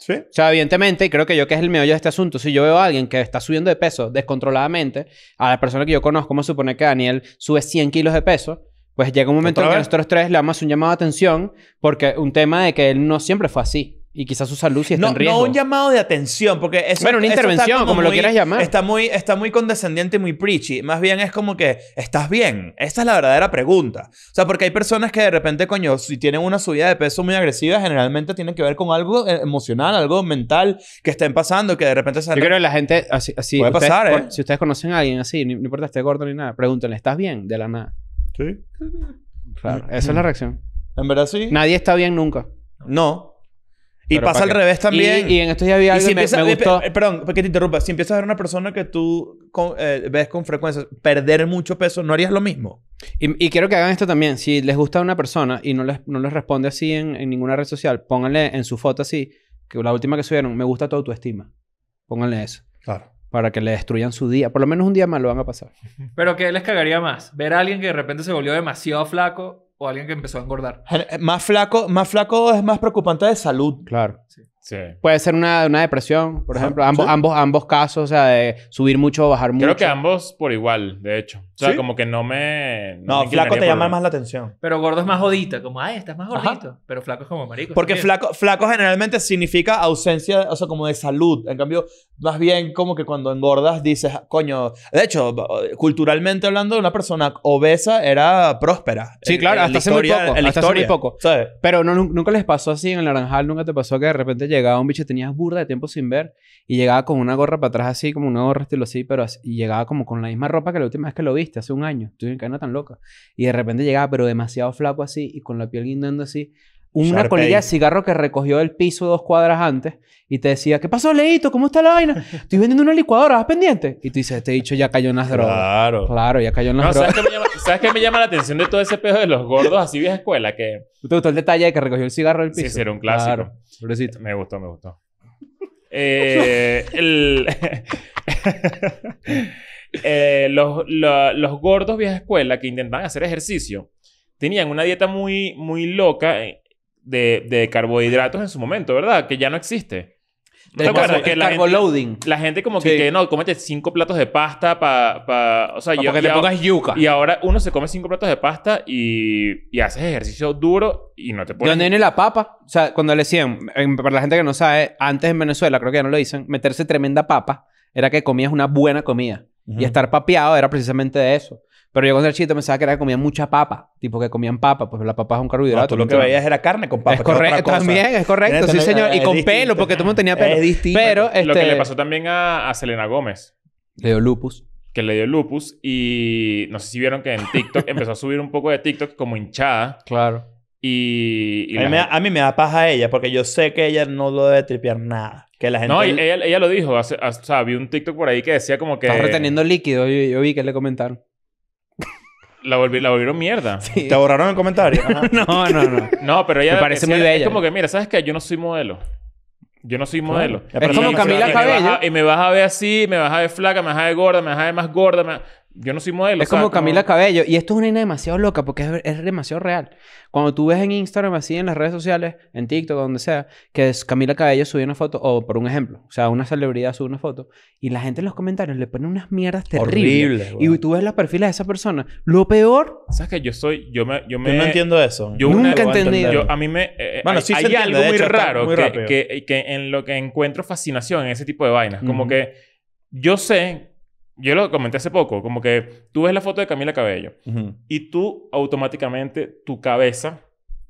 Sí. O sea, evidentemente, y creo que yo que es el meollo de este asunto, si yo veo a alguien que está subiendo de peso descontroladamente, a la persona que yo conozco, como supone que Daniel sube 100 kilos de peso, pues llega un momento en que nosotros tres le damos un llamado de atención porque un tema de que él no siempre fue así. Y quizás su salud sí está no, en No un llamado de atención, porque es Bueno, una intervención, como, lo quieras llamar. Está muy, está muy condescendiente y muy preachy. Más bien es como que, ¿estás bien? Esta es la verdadera pregunta. O sea, porque hay personas que de repente, coño, si tienen una subida de peso muy agresiva, generalmente tiene que ver con algo eh, emocional, algo mental que estén pasando, que de repente... Se Yo creo que la gente... Así, Puede pasar, ¿eh? Si ustedes conocen a alguien así, no importa esté gordo ni nada, pregúntenle, ¿estás bien? De la nada. Sí. Claro. Esa es la reacción. En verdad sí. Nadie está bien nunca. No. Y pasa al revés también. Y, en esto ya había algo que me, eh, gustó. Eh, perdón, que te interrumpa. Si empiezas a ver una persona que tú eh, ves con frecuencia perder mucho peso, ¿no harías lo mismo? Y, quiero que hagan esto también. Si les gusta una persona y no les, no les responde así en, ninguna red social, pónganle en su foto así, que la última que subieron, me gusta toda tu estima. Pónganle eso. Claro para que le destruyan su día. Por lo menos un día más lo van a pasar. Pero ¿qué les cagaría más? Ver a alguien que de repente se volvió demasiado flaco o alguien que empezó a engordar. Eh, más flaco, más flaco es más preocupante de salud. Claro. Sí. Sí. Puede ser una, una depresión, por ejemplo. Ambos, ambos, ambos casos, o sea, de subir mucho o bajar mucho. Creo que ambos por igual, de hecho. O sea, como que no me. No, flaco te llama más la atención. Pero gordo es más jodita Como, ay, estás más Pero flaco es como marico. Porque flaco. flaco, generalmente significa ausencia, o sea, como de salud. En cambio, más bien como que cuando engordas dices, coño. De hecho, culturalmente hablando, una persona obesa era próspera. Sí, claro, hasta hace muy poco, hasta hace muy poco. Pero no, nunca les pasó así en el naranjal, nunca te pasó que de repente llegaba un bicho, tenías burda de tiempo sin ver, y llegaba con una gorra para atrás así, como una gorra estilo así, pero así, y llegaba como con la misma ropa que la última vez que lo viste, hace un año. Tú en tan loca. Y de repente llegaba, pero demasiado flaco así, y con la piel guindando así, una colilla de cigarro que recogió del piso dos cuadras antes y te decía, ¿qué pasó, Leito? ¿Cómo está la vaina? Estoy vendiendo una licuadora, ¿vas pendiente? Y tú dices, he este dicho ya cayó una droga drogas. Claro. Claro, ya cayó en las drogas. ¿sabes qué, me llama, la atención de todo ese pedo de los gordos así vieja escuela? Que... ¿Te gustó el detalle de que recogió el cigarro del piso? Sí, sí, era un clásico. Pobrecito. Me gustó, me gustó. Eh, eh, los, gordos vieja escuela que intentaban hacer ejercicio tenían una dieta muy, muy loca eh, de, de carbohidratos en su momento, ¿verdad? Que ya no existe. De la loading. La gente como que, no, cómete cinco platos de pasta para... para o sea, yo, te pongas yuca. Y ahora uno se come cinco platos de pasta y, y haces ejercicio duro y no te pones... dónde viene la papa? O sea, cuando le decían, para la gente que no sabe, antes en Venezuela, creo que ya no lo dicen, meterse tremenda papa era que comías una buena comida. Y estar papeado era precisamente de eso. Pero yo cuando era chiquito pensaba que era que comían mucha papa, tipo que comían papa, pues la papa es un carbohidrato. tú lo que veías era carne con papa. Es correcto, también, es correcto, sí señor. Y con pelo, porque todo el mundo tenía pelo. distinto. Lo que le este, pasó también a, Selena Gómez. Le dio lupus que le dio lupus y no sé si vieron que en TikTok empezó a subir un poco de TikTok como hinchada. Claro. Y, a, mí me da, paja a ella porque yo sé que ella no lo debe tripear nada. Que la gente... No, ella, lo dijo. o sea, vi un TikTok por ahí que decía como que... Está reteniendo líquido. yo vi que le comentaron. La, la volvieron mierda. ¿Te borraron el comentario? no, no, no. No, pero ella... Me parece muy bella. Es como que, mira, ¿sabes qué? Yo no soy modelo. Yo no soy modelo. Es como Camila Cabello. Y me, vas a, ver así, me vas a ver flaca, me vas a ver gorda, me vas a ver más gorda. Me yo no soy modelo. Es como Camila Cabello. Y esto es una vaina demasiado loca porque es, es, demasiado real. Cuando tú ves en Instagram, así en las redes sociales, en TikTok, donde sea, que es Camila Cabello sube una foto, o por un ejemplo, o sea, una celebridad sube una foto, y la gente en los comentarios le pone unas mierdas terribles. y tú ves los perfiles de esa persona. Lo peor. ¿Sabes que Yo soy. Yo, me, yo, me, no entiendo eso. Yo nunca he entendido. a mí me. Eh, eh, bueno, sí hay algo muy raro que, que, en lo que encuentro fascinación en ese tipo de vainas. Como que yo sé yo lo comenté hace poco, como que tú ves la foto de Camila Cabello y tú automáticamente, tu cabeza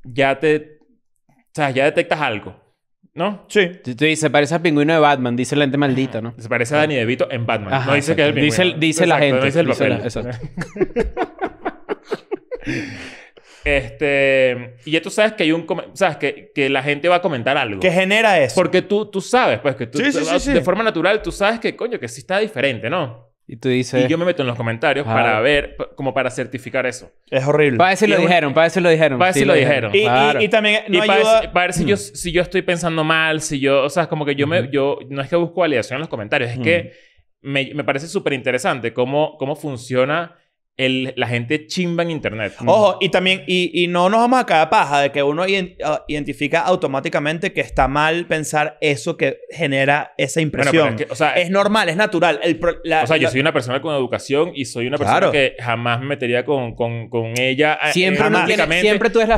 ya te, o sea, ya detectas algo, ¿no? Sí. Tú, tú parece al pingüino de Batman, dice la gente maldita, ¿no? Se parece a Danny DeVito en Batman, no dice que es pingüino. Dice, la gente. No dice el papel. exacto. Este, y ya tú sabes que hay un, sabes que, que, la gente va a comentar algo. Que genera eso. Porque tú, tú sabes, pues que tú, sí, sí, sí, de forma natural tú sabes que coño que sí está diferente, ¿no? Y tú dices... Y yo me meto en los comentarios para ver, como para certificar eso. Es horrible. Para ver si lo dijeron, para ver si lo dijeron. Para ver si lo dijeron. Y, también para, ver, si, yo, si yo estoy pensando mal, si yo... O sea, como que yo me... Yo, no es que busco validación en los comentarios, es que me, parece súper interesante cómo, cómo funciona la gente chimba en internet. Ojo, y también, y, no nos vamos a caer paja de que uno ah, identifica automáticamente que está mal pensar eso que genera esa impresión. es, normal, es natural. o sea, yo soy una persona con educación y soy una persona que jamás me metería con, ella. Eh, siempre, siempre tú ves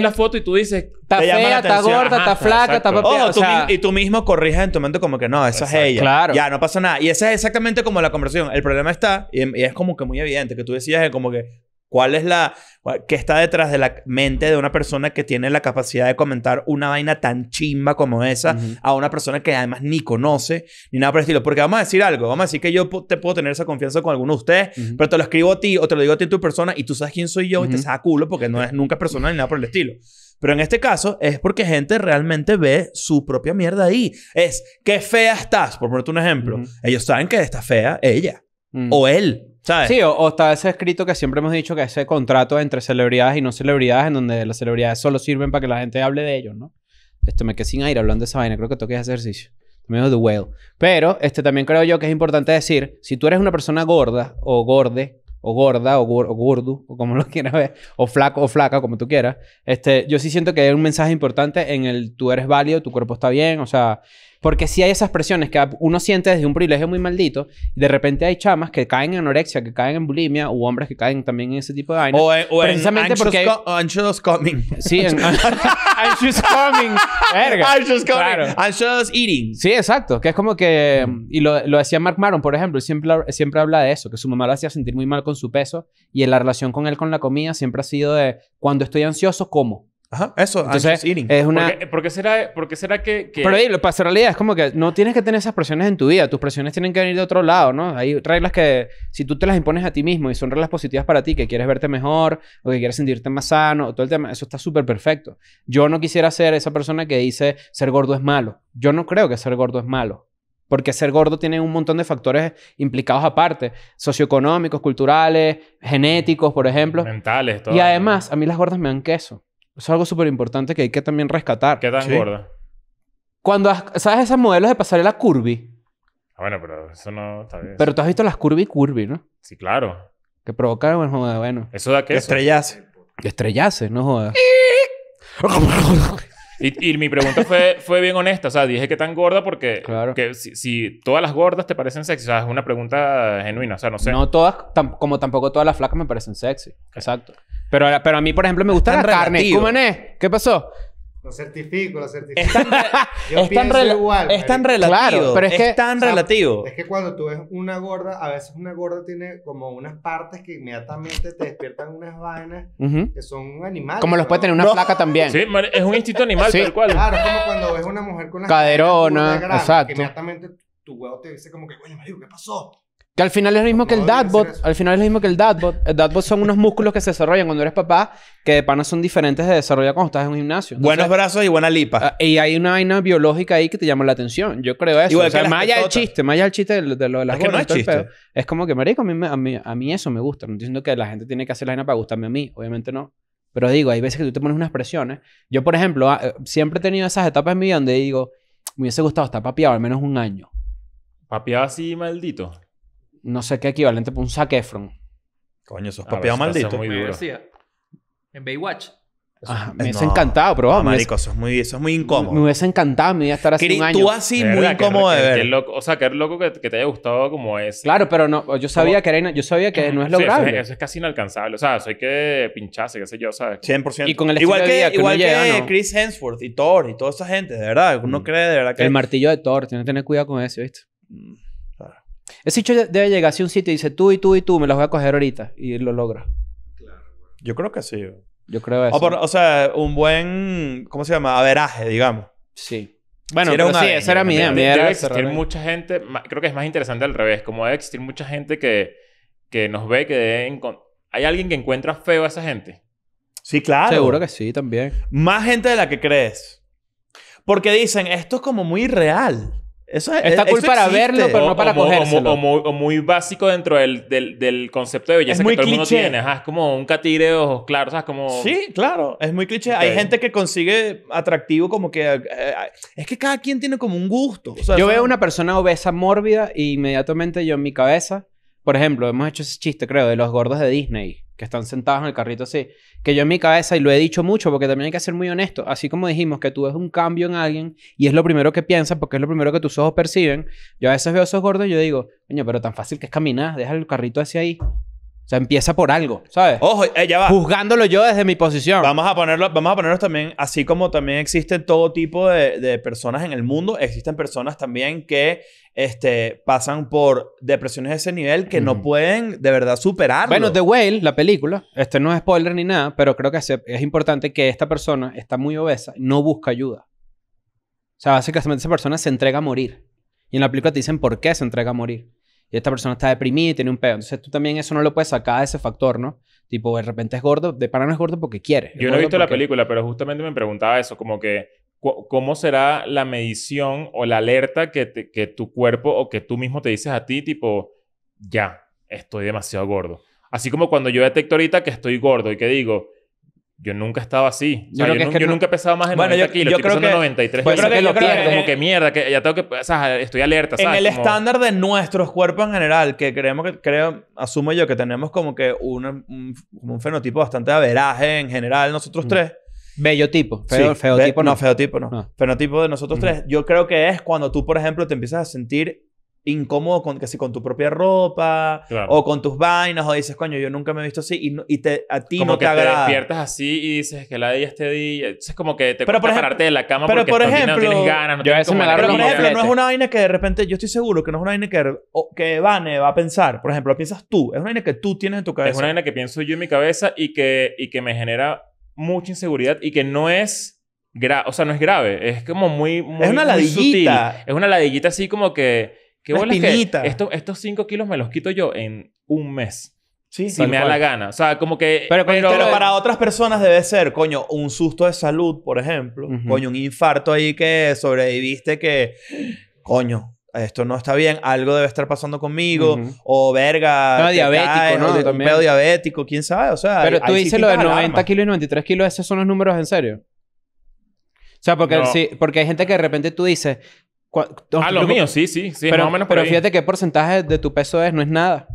la foto. y tú dices. Está fea, está gorda, está flaca, está papá. y tú mismo corriges en tu mente como que no, esa es ella. Ya, no pasa nada. Y esa es exactamente como la conversación. El problema está, y, y es como que muy evidente, que tú decías que como que ¿Cuál es la... ¿Qué está detrás de la mente de una persona que tiene la capacidad de comentar una vaina tan chimba como esa a una persona que además ni conoce ni nada por el estilo? Porque vamos a decir algo, vamos a decir que yo te puedo tener esa confianza con alguno de ustedes, pero te lo escribo a ti o te lo digo a ti en tu persona y tú sabes quién soy yo y te saca culo porque no es nunca personal ni nada por el estilo. Pero en este caso es porque gente realmente ve su propia mierda ahí. Es, qué fea estás, por ponerte un ejemplo. Ellos saben que está fea ella mm. o él. Sí, o, está ese escrito que siempre hemos dicho que ese contrato entre celebridades y no celebridades, en donde las celebridades solo sirven para que la gente hable de ellos, ¿no? esto me quedé sin aire hablando de esa vaina, creo que toqué ese ejercicio. dio The Whale. Pero este, también creo yo que es importante decir, si tú eres una persona gorda o gorde, o gorda, o, gordo, o como lo quieras ver, o flaco o flaca, como tú quieras, este, yo sí siento que hay un mensaje importante en el tú eres válido, tu cuerpo está bien, o sea, porque si hay esas presiones que uno siente desde un privilegio muy maldito, y de repente hay chamas que caen en anorexia, que caen en bulimia, o hombres que caen también en ese tipo de vainas. precisamente porque. coming. Sí, anxious coming. Verga. coming. eating. Sí, exacto. Que es como que. Y lo, lo, decía Mark Maron, por ejemplo, siempre, siempre habla de eso, que su mamá lo hacía sentir muy mal con su peso, y en la relación con él con la comida siempre ha sido de cuando estoy ansioso, como eso, es una... ¿Por, qué, será, por será que, Pero ahí, lo pasa pues, realidad es como que no tienes que tener esas presiones en tu vida. Tus presiones tienen que venir de otro lado, ¿no? Hay reglas que si tú te las impones a ti mismo y son reglas positivas para ti, que quieres verte mejor o que quieres sentirte más sano, todo el tema, eso está súper perfecto. Yo no quisiera ser esa persona que dice ser gordo es malo. Yo no creo que ser gordo es malo. Porque ser gordo tiene un montón de factores implicados aparte, socioeconómicos, culturales, genéticos, por ejemplo. Mentales, todo. Y además, a mí las gordas me dan queso es algo súper importante que hay que también rescatar. ¿Qué tan gorda? Cuando, has- ¿sabes esas modelos de pasarela curvy? Ah, bueno, pero eso no está bien. Pero tú has visto las curvy curvy, ¿no? Sí, claro. Que provocaron, bueno, bueno. Eso da Estrellas. Que estrellase, no jodas. Y, y mi pregunta fue, fue bien honesta. O sea, dije que tan gorda porque Claro. que si, todas las gordas te parecen sexy. O sea, es una pregunta genuina. O sea, no sé. No todas, como tampoco todas las flacas me parecen sexy. Exacto. Pero, pero a mí, por ejemplo, me gusta la carne. Mané, ¿qué pasó? Lo certifico, lo certifico. Es tan, es relativo. pero es, es tan relativo. Es que cuando tú ves una gorda, a veces una gorda tiene como unas partes que inmediatamente te despiertan unas vainas que son animales. Como los puede tener una placa flaca también. Sí, es un instinto animal, sí. tal cual. Claro, es como cuando ves una mujer con una caderona, exacto. Que inmediatamente tu huevo te dice como que, coño, marido, ¿qué pasó? Que al final es lo mismo que el dadbot. Al final es lo mismo que el dadbot. El dadbot son unos músculos que se desarrollan cuando eres papá, que de pana son diferentes de desarrollar cuando estás en un gimnasio. Buenos brazos y buena lipa. Ah, y hay una vaina biológica ahí que te llama la atención. Yo creo eso. o sea, más allá del chiste, más allá del chiste de, lo de las es es, como que, marico, a mí, eso me gusta. No entiendo diciendo que la gente tiene que hacer la vaina para gustarme a mí. Obviamente no. Pero digo, hay veces que tú te pones unas presiones. Yo, por ejemplo, ah, eh, siempre he tenido esas etapas en mi vida donde digo, me hubiese gustado estar papiado al menos un año. Papiado así maldito no sé qué equivalente para un saquefron. Coño, esos papeados malditos. En Baywatch. Ah, me hubiese encantado, pero eso es, muy, eso es muy incómodo. Me hubiese encantado, me iba a estar así Tú así, muy incómodo de ver. o sea, que es loco que, te haya gustado como es. Claro, pero no, yo sabía, que, era, yo sabía que no es lo grave eso, es, casi inalcanzable. O sea, soy que pinchase, qué sé yo, ¿sabes? 100%. Y con el igual que, Igual que Chris Hemsworth y Thor y toda esa gente, de verdad. Uno mm. cree de verdad que... El martillo de Thor. tiene que tener cuidado con eso, ¿viste? Mm. Ese hecho debe llegar a un sitio y dice tú y tú y tú, me los voy a coger ahorita. Y lo logra. Yo creo que sí. Yo creo eso. O, sea, un buen, ¿cómo se llama? Averaje, digamos. Sí. Bueno, sí, esa era mi idea. Debe mucha gente, creo que es más interesante al revés, como debe existir mucha gente que, que nos ve, que hay alguien que encuentra feo a esa gente. Sí, claro. Seguro que sí, también. Más gente de la que crees. Porque dicen, esto es como muy real. Eso es, Está e-, cool para verlo, pero no para o O, muy, básico dentro del, concepto de belleza que todo el mundo tiene. es como un catire claro, Como... Sí, claro. Es muy cliché. Hay gente que consigue atractivo como que... Eh, eh, es que cada quien tiene como un gusto. yo veo una persona obesa mórbida y inmediatamente yo en mi cabeza por ejemplo, hemos hecho ese chiste, creo, de los gordos de Disney, que están sentados en el carrito así. Que yo en mi cabeza, y lo he dicho mucho, porque también hay que ser muy honesto, así como dijimos que tú ves un cambio en alguien y es lo primero que piensas, porque es lo primero que tus ojos perciben, yo a veces veo esos gordos y yo digo, coño, pero tan fácil que es caminar, deja el carrito hacia ahí. O sea, empieza por algo, ¿sabes? Ojo, ella eh, va. Juzgándolo yo desde mi posición. Vamos a ponerlo, vamos a ponernos también, así como también existen todo tipo de, de, personas en el mundo, existen personas también que este, pasan por depresiones de ese nivel que no pueden de verdad superar. Bueno, The Whale, la película, este no es spoiler ni nada, pero creo que es, es importante que esta persona está muy obesa, no busca ayuda. O sea, básicamente esa persona se entrega a morir. Y en la película te dicen por qué se entrega a morir y esta persona está deprimida y tiene un pedo. Entonces tú también eso no lo puedes sacar de ese factor, ¿no? Tipo, de repente es gordo, de parano no es gordo porque quiere. Yo no he visto la película, pero justamente me preguntaba eso, como que, ¿cómo será la medición o la alerta que, que tu cuerpo o que tú mismo te dices a ti, tipo, ya, estoy demasiado gordo? Así como cuando yo detecto ahorita que estoy gordo y que digo, yo nunca estaba así. yo, nunca he pesado más de bueno, 90 yo, kilos. Yo creo que, 93 pues, Yo Creo que lo pierdo. Como que mierda, que ya tengo que... O sea, estoy alerta, ¿sabes? En el estándar de nuestros cuerpos en general, que creemos que... Creo, asumo yo, que tenemos como que un, un, fenotipo bastante averaje en general nosotros mm. tres. Bello tipo. Feo, sí. feotipo no. no. feotipo no. Ah. Fenotipo de nosotros mm. tres. Yo creo que es cuando tú, por ejemplo, te empiezas a sentir incómodo con, que con tu propia ropa o con tus vainas o dices, coño, yo nunca me he visto así y, te, a ti no que te agrada. te despiertas así y dices que la de este día. Es como que te pero de la cama porque por ejemplo, no tienes ganas. pero por ejemplo, no es una vaina que de repente, yo estoy seguro que no es una vaina que, o, que Vane va a pensar. Por ejemplo, piensas tú. Es una vaina que tú tienes en tu cabeza. Es una vaina que pienso yo en mi cabeza y que, y que me genera mucha inseguridad y que no es... Gra o sea, no es grave. Es como muy, muy, es una ladillita. Muy Es una ladillita así como que ¿Qué que estos 5 kilos me los quito yo en un mes? Sí, si me da la gana. O sea, como que... Pero, pero, para eh, otras personas debe ser, coño, un susto de salud, por ejemplo. Coño, un infarto ahí que sobreviviste que... Coño, esto no está bien, algo debe estar pasando conmigo, o verga. No, diabético, ¿no? Un pedo diabético, quién sabe, o sea. Pero tú dices lo de 90 kilos y 93 kilos, esos son los números en serio. O sea, porque, porque hay gente que de repente tú dices, a ah, lo mío, sí, sí, sí. Pero, menos pero fíjate qué porcentaje de tu peso es, no es nada.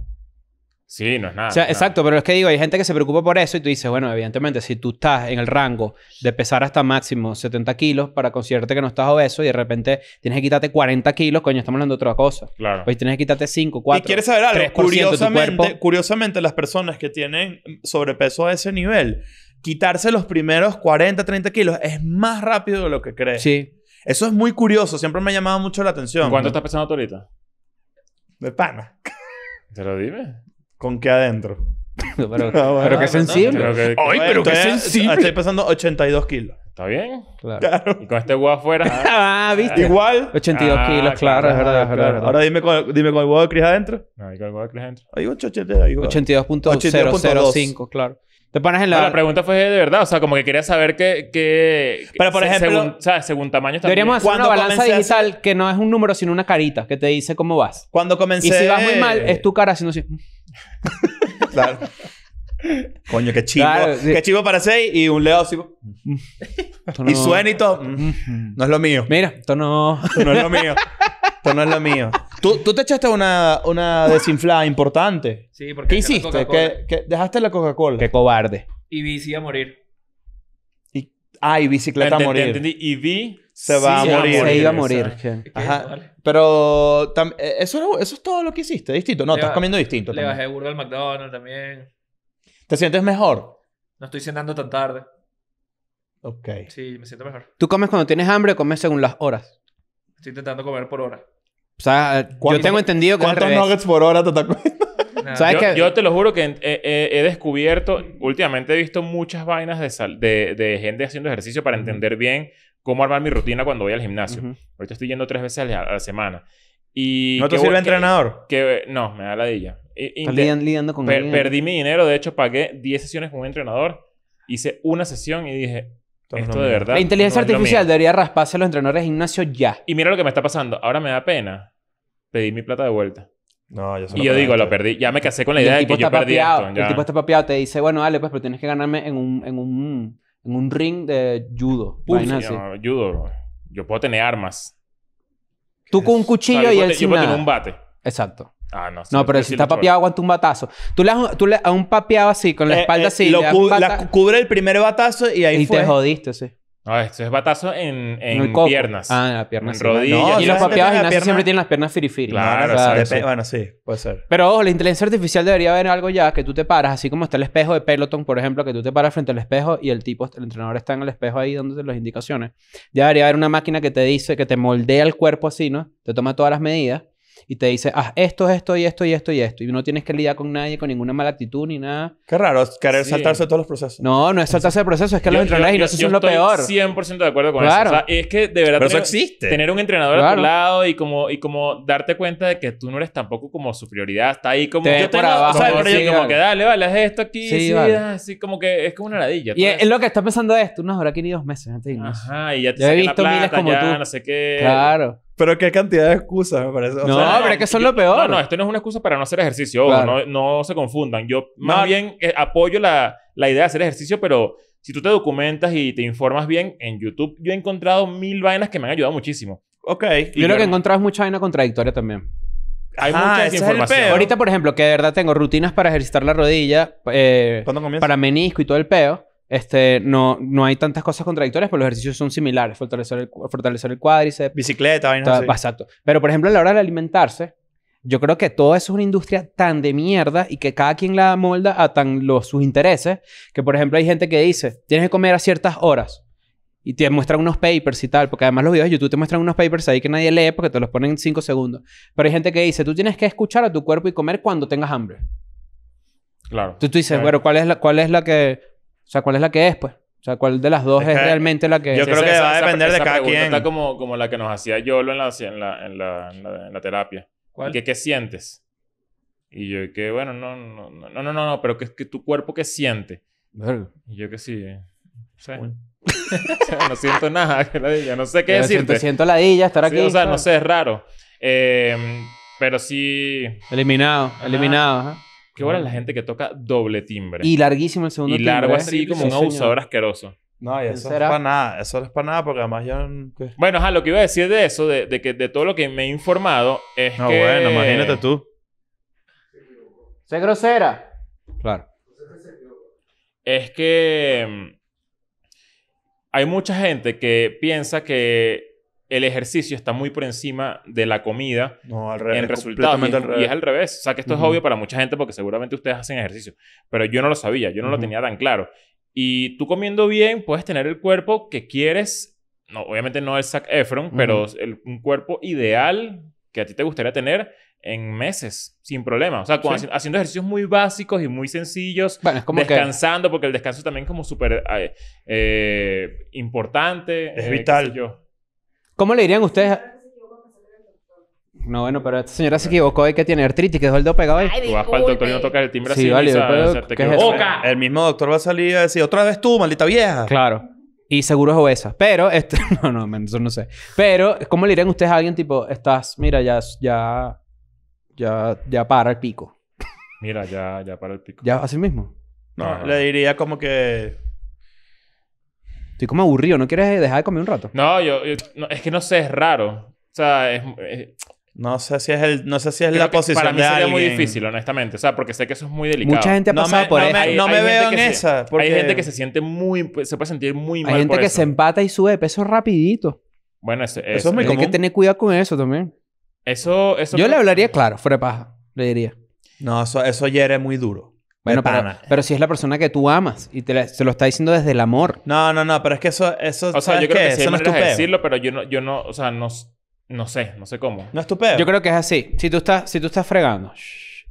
Sí, no es nada. exacto, pero es que digo, hay gente que se preocupa por eso y tú dices, bueno, evidentemente, si tú estás en el rango de pesar hasta máximo 70 kilos para considerarte que no estás obeso y de repente tienes que quitarte 40 kilos, coño, estamos hablando de otra cosa. Claro. Pues tienes que quitarte 5, 4. Y quieres saber algo, curiosamente, curiosamente, las personas que tienen sobrepeso a ese nivel, quitarse los primeros 40, 30 kilos es más rápido de lo que crees. Sí. Eso es muy curioso, siempre me ha llamado mucho la atención. ¿Cuánto estás pesando tú ahorita? De pana. Te lo dime. ¿Con qué adentro? pero, qué sensible. Ay, pero estoy, qué sensible. Estoy pesando 82 kilos. ¿Está bien? Claro. Y con este huevo afuera. ah, ¿viste? Igual. 82 ah, kilos, claro, es verdad, es verdad. Ahora dime con, dime con el huevo de Cris adentro. No, y con el huevo de Cris adentro. Hay 82.005, claro. Te pones en la... la pregunta fue de verdad, o sea, como que quería saber que... Pero por ejemplo... Según, o sea, según tamaño... también. Deberíamos hacer una balanza digital que no es un número, sino una carita que te dice cómo vas. Cuando comencé... Y si vas muy mal, eh, es tu cara haciendo así. claro. Coño, qué chivo. Qué chivo para seis y un Leo así. Mm. Y suena y todo. Mm. No es lo mío. Mira, esto no... no es lo mío. Esto pues no es lo mío. Tú, te echaste una, una desinflada importante. Sí, porque... ¿Qué hiciste? dejaste la Coca-Cola? Qué cobarde. Y bici a morir. Ay, bicicleta a morir. entendí. Y vi... Se va a morir. Se iba a morir. Ajá. Pero eh, eso, eso es todo lo que hiciste, distinto. No, estás comiendo distinto. Le también. bajé Burger al McDonald's también. ¿Te sientes mejor? No estoy cenando tan tarde. Ok. Sí, me siento mejor. ¿Tú comes cuando tienes hambre o comes según las horas? Estoy intentando comer por hora. O sea, eh, yo tengo entendido que. ¿Cuántos nuggets por hora ¿Sabes yo, yo, te lo juro que eh, eh, he, descubierto, últimamente he visto muchas vainas de, sal, de, de gente haciendo ejercicio para entender bien cómo armar mi rutina cuando voy al gimnasio. Ahorita estoy yendo tres veces a la, semana. Y ¿No te sirve el entrenador? Que, no, me da la dilla. Estás lidiando con Perdí mi dinero, de hecho pagué 10 sesiones con un entrenador, hice una sesión y dije, esto de verdad. La inteligencia artificial debería rasparse a los entrenadores de gimnasio ya. Y mira lo que me está pasando. Ahora me da pena pedir mi plata de vuelta. No, Y yo digo, lo perdí. Ya me casé con la idea de que yo perdí esto. El tipo está papeado. Te dice, bueno, dale, pues, pero tienes que ganarme en un, en un, en un ring de judo. yo, judo, Yo puedo tener armas. Tú con un cuchillo y el él un bate. Exacto. Ah, no. no, pero si está papeado, aguanta un batazo. Tú le, a un papeado así, con la eh, espalda eh, así. Lo cubre el primer batazo y ahí fue. Y te jodiste, sí. No, esto es batazo en, en, piernas. Ah, en las piernas. En rodillas. y los papeados siempre tienen las piernas firifiri. Claro, sí. Bueno, sí, puede ser. Pero ojo, la inteligencia artificial debería haber algo ya que tú te paras, así como está el espejo de Peloton, por ejemplo, que tú te paras frente al espejo y el tipo, el entrenador está en el espejo ahí dándote las indicaciones. Ya debería haber una máquina que te dice, que te moldea el cuerpo así, ¿no? Te toma todas las medidas y te dice, ah, esto, es esto y esto y esto y esto. Y no tienes que lidiar con nadie, con ninguna mala actitud ni nada. Qué raro, es querer saltarse todos los procesos. No, no es saltarse el proceso, es que los entrenadores y no es lo peor. 100% de acuerdo con eso. O es que de verdad. tener, existe. Tener un entrenador a tu lado y como, y como darte cuenta de que tú no eres tampoco como su prioridad. Está ahí como. Te yo tengo, o sea, como, como que dale, vale, haz esto aquí. Sí, sí así como que es como una ladilla. Y pues. es, lo que está pensando esto, unas horas aquí ni dos meses antes Ajá, y ya te he visto miles como ya, tú. no sé qué. Claro. Pero qué cantidad de excusas, me parece. no, pero es que son lo peor. No, no, esto no es una excusa para no hacer ejercicio. No, se confundan. Yo más bien eh, apoyo la, idea de hacer ejercicio, pero si tú te documentas y te informas bien, en YouTube yo he encontrado mil vainas que me han ayudado muchísimo. Ok. Yo creo que he mucha vaina contradictoria también. Hay ah, mucha Ahorita, por ejemplo, que de verdad tengo rutinas para ejercitar la rodilla, eh, para menisco y todo el peo. Este, no, no hay tantas cosas contradictorias, pero los ejercicios son similares. Fortalecer el, fortalecer el cuádriceps. Bicicleta, vaina así. Exacto. Pero, por ejemplo, a la hora de alimentarse, yo creo que todo eso es una industria tan de mierda y que cada quien la molda a tan los, sus intereses. Que, por ejemplo, hay gente que dice, tienes que comer a ciertas horas. Y te muestran unos papers y tal, porque además los videos de YouTube te muestran unos papers ahí que nadie lee porque te los ponen en cinco segundos. Pero hay gente que dice, tú tienes que escuchar a tu cuerpo y comer cuando tengas hambre. Claro. Tú, tú dices, bueno, ¿cuál es, la, ¿cuál es la que o sea, ¿cuál es la que es, pues? O sea, ¿cuál de las dos es, realmente la que... Yo creo que va a depender de cada quien. Está como, como la que nos hacía Yolo en la, en la, en la, en la, terapia. ¿Cuál? ¿Qué, ¿Qué sientes? Y yo, que bueno, no, no, no, no, no, no, pero que, que tu cuerpo que siente. Verga. Y yo que sí. Eh, o no siento nada, no sé qué decirte. Siento, siento ladilla estar aquí. o sea, no sé, es raro. Eh, pero sí. Eliminado, eliminado. Ajá. Qué buena la gente que toca doble timbre. Y larguísimo el segundo y timbre. Y largo así como un abusador asqueroso. No, eso no es para nada. Eso no es para nada porque además yo. Bueno, ajá, lo que iba a decir de eso, de, que, de todo lo que me he informado, es no, que... No, bueno, imagínate tú. Sé grosera. Claro. Es que mm, hay mucha gente que piensa que el ejercicio está muy por encima de la comida no, al revés, en al revés. es al revés. O sea, que esto es obvio para mucha gente porque seguramente ustedes hacen ejercicio. Pero yo no lo sabía, yo no lo tenía tan claro. Y tú comiendo bien puedes tener el cuerpo que quieres. No, obviamente no el Zac Efron, pero un cuerpo ideal que a ti te gustaría tener en meses, sin problema. O sea, haciendo ejercicios muy básicos y muy sencillos. Bueno, como descansando, porque el descanso también como súper eh, eh, importante. Es eh, vital. Yo. ¿Cómo le dirían ustedes? No, bueno, pero esta señora se equivocó de que tiene artritis, que dejó el dedo pegado ahí. Tú vas para el doctor y no tocas el timbre Sí, así. vale, El mismo doctor va a salir a decir, otra vez tú, maldita vieja. Claro. Y seguro es obesa. Pero, este, no, no, eso no sé. Pero, ¿cómo le dirían ustedes a alguien tipo, estás, mira, ya, ya, ya, ya para el pico? Mira, ya, ya para el pico. Ya, así mismo. No, le diría como que Estoy como aburrido, ¿no quieres dejar de comer un rato? No, yo, es que no sé, es raro. O sea, es, no sé si es el, no sé si es la posición para mí sería muy difícil, honestamente, o sea, porque sé que eso es muy delicado. Mucha gente ha pasado por eso. no me veo en esa. porque... Hay gente que se siente muy, se puede sentir muy mal. Hay gente que se empata y sube de peso rapidito. Bueno, eso, es muy Hay que tener cuidado con eso también. Eso, eso. Yo le hablaría claro, fuera paja, le diría. No, eso, eso hiere muy duro. Bueno, pero, pero, si es la persona que tú amas y te, se lo está diciendo desde el amor. No, no, no, pero es que eso, eso o sea, yo creo que eso no es decirlo, pero yo no, yo no, o sea, no, no sé, no sé cómo. No es tu Yo creo que es así. Si tú estás, si tú estás fregando,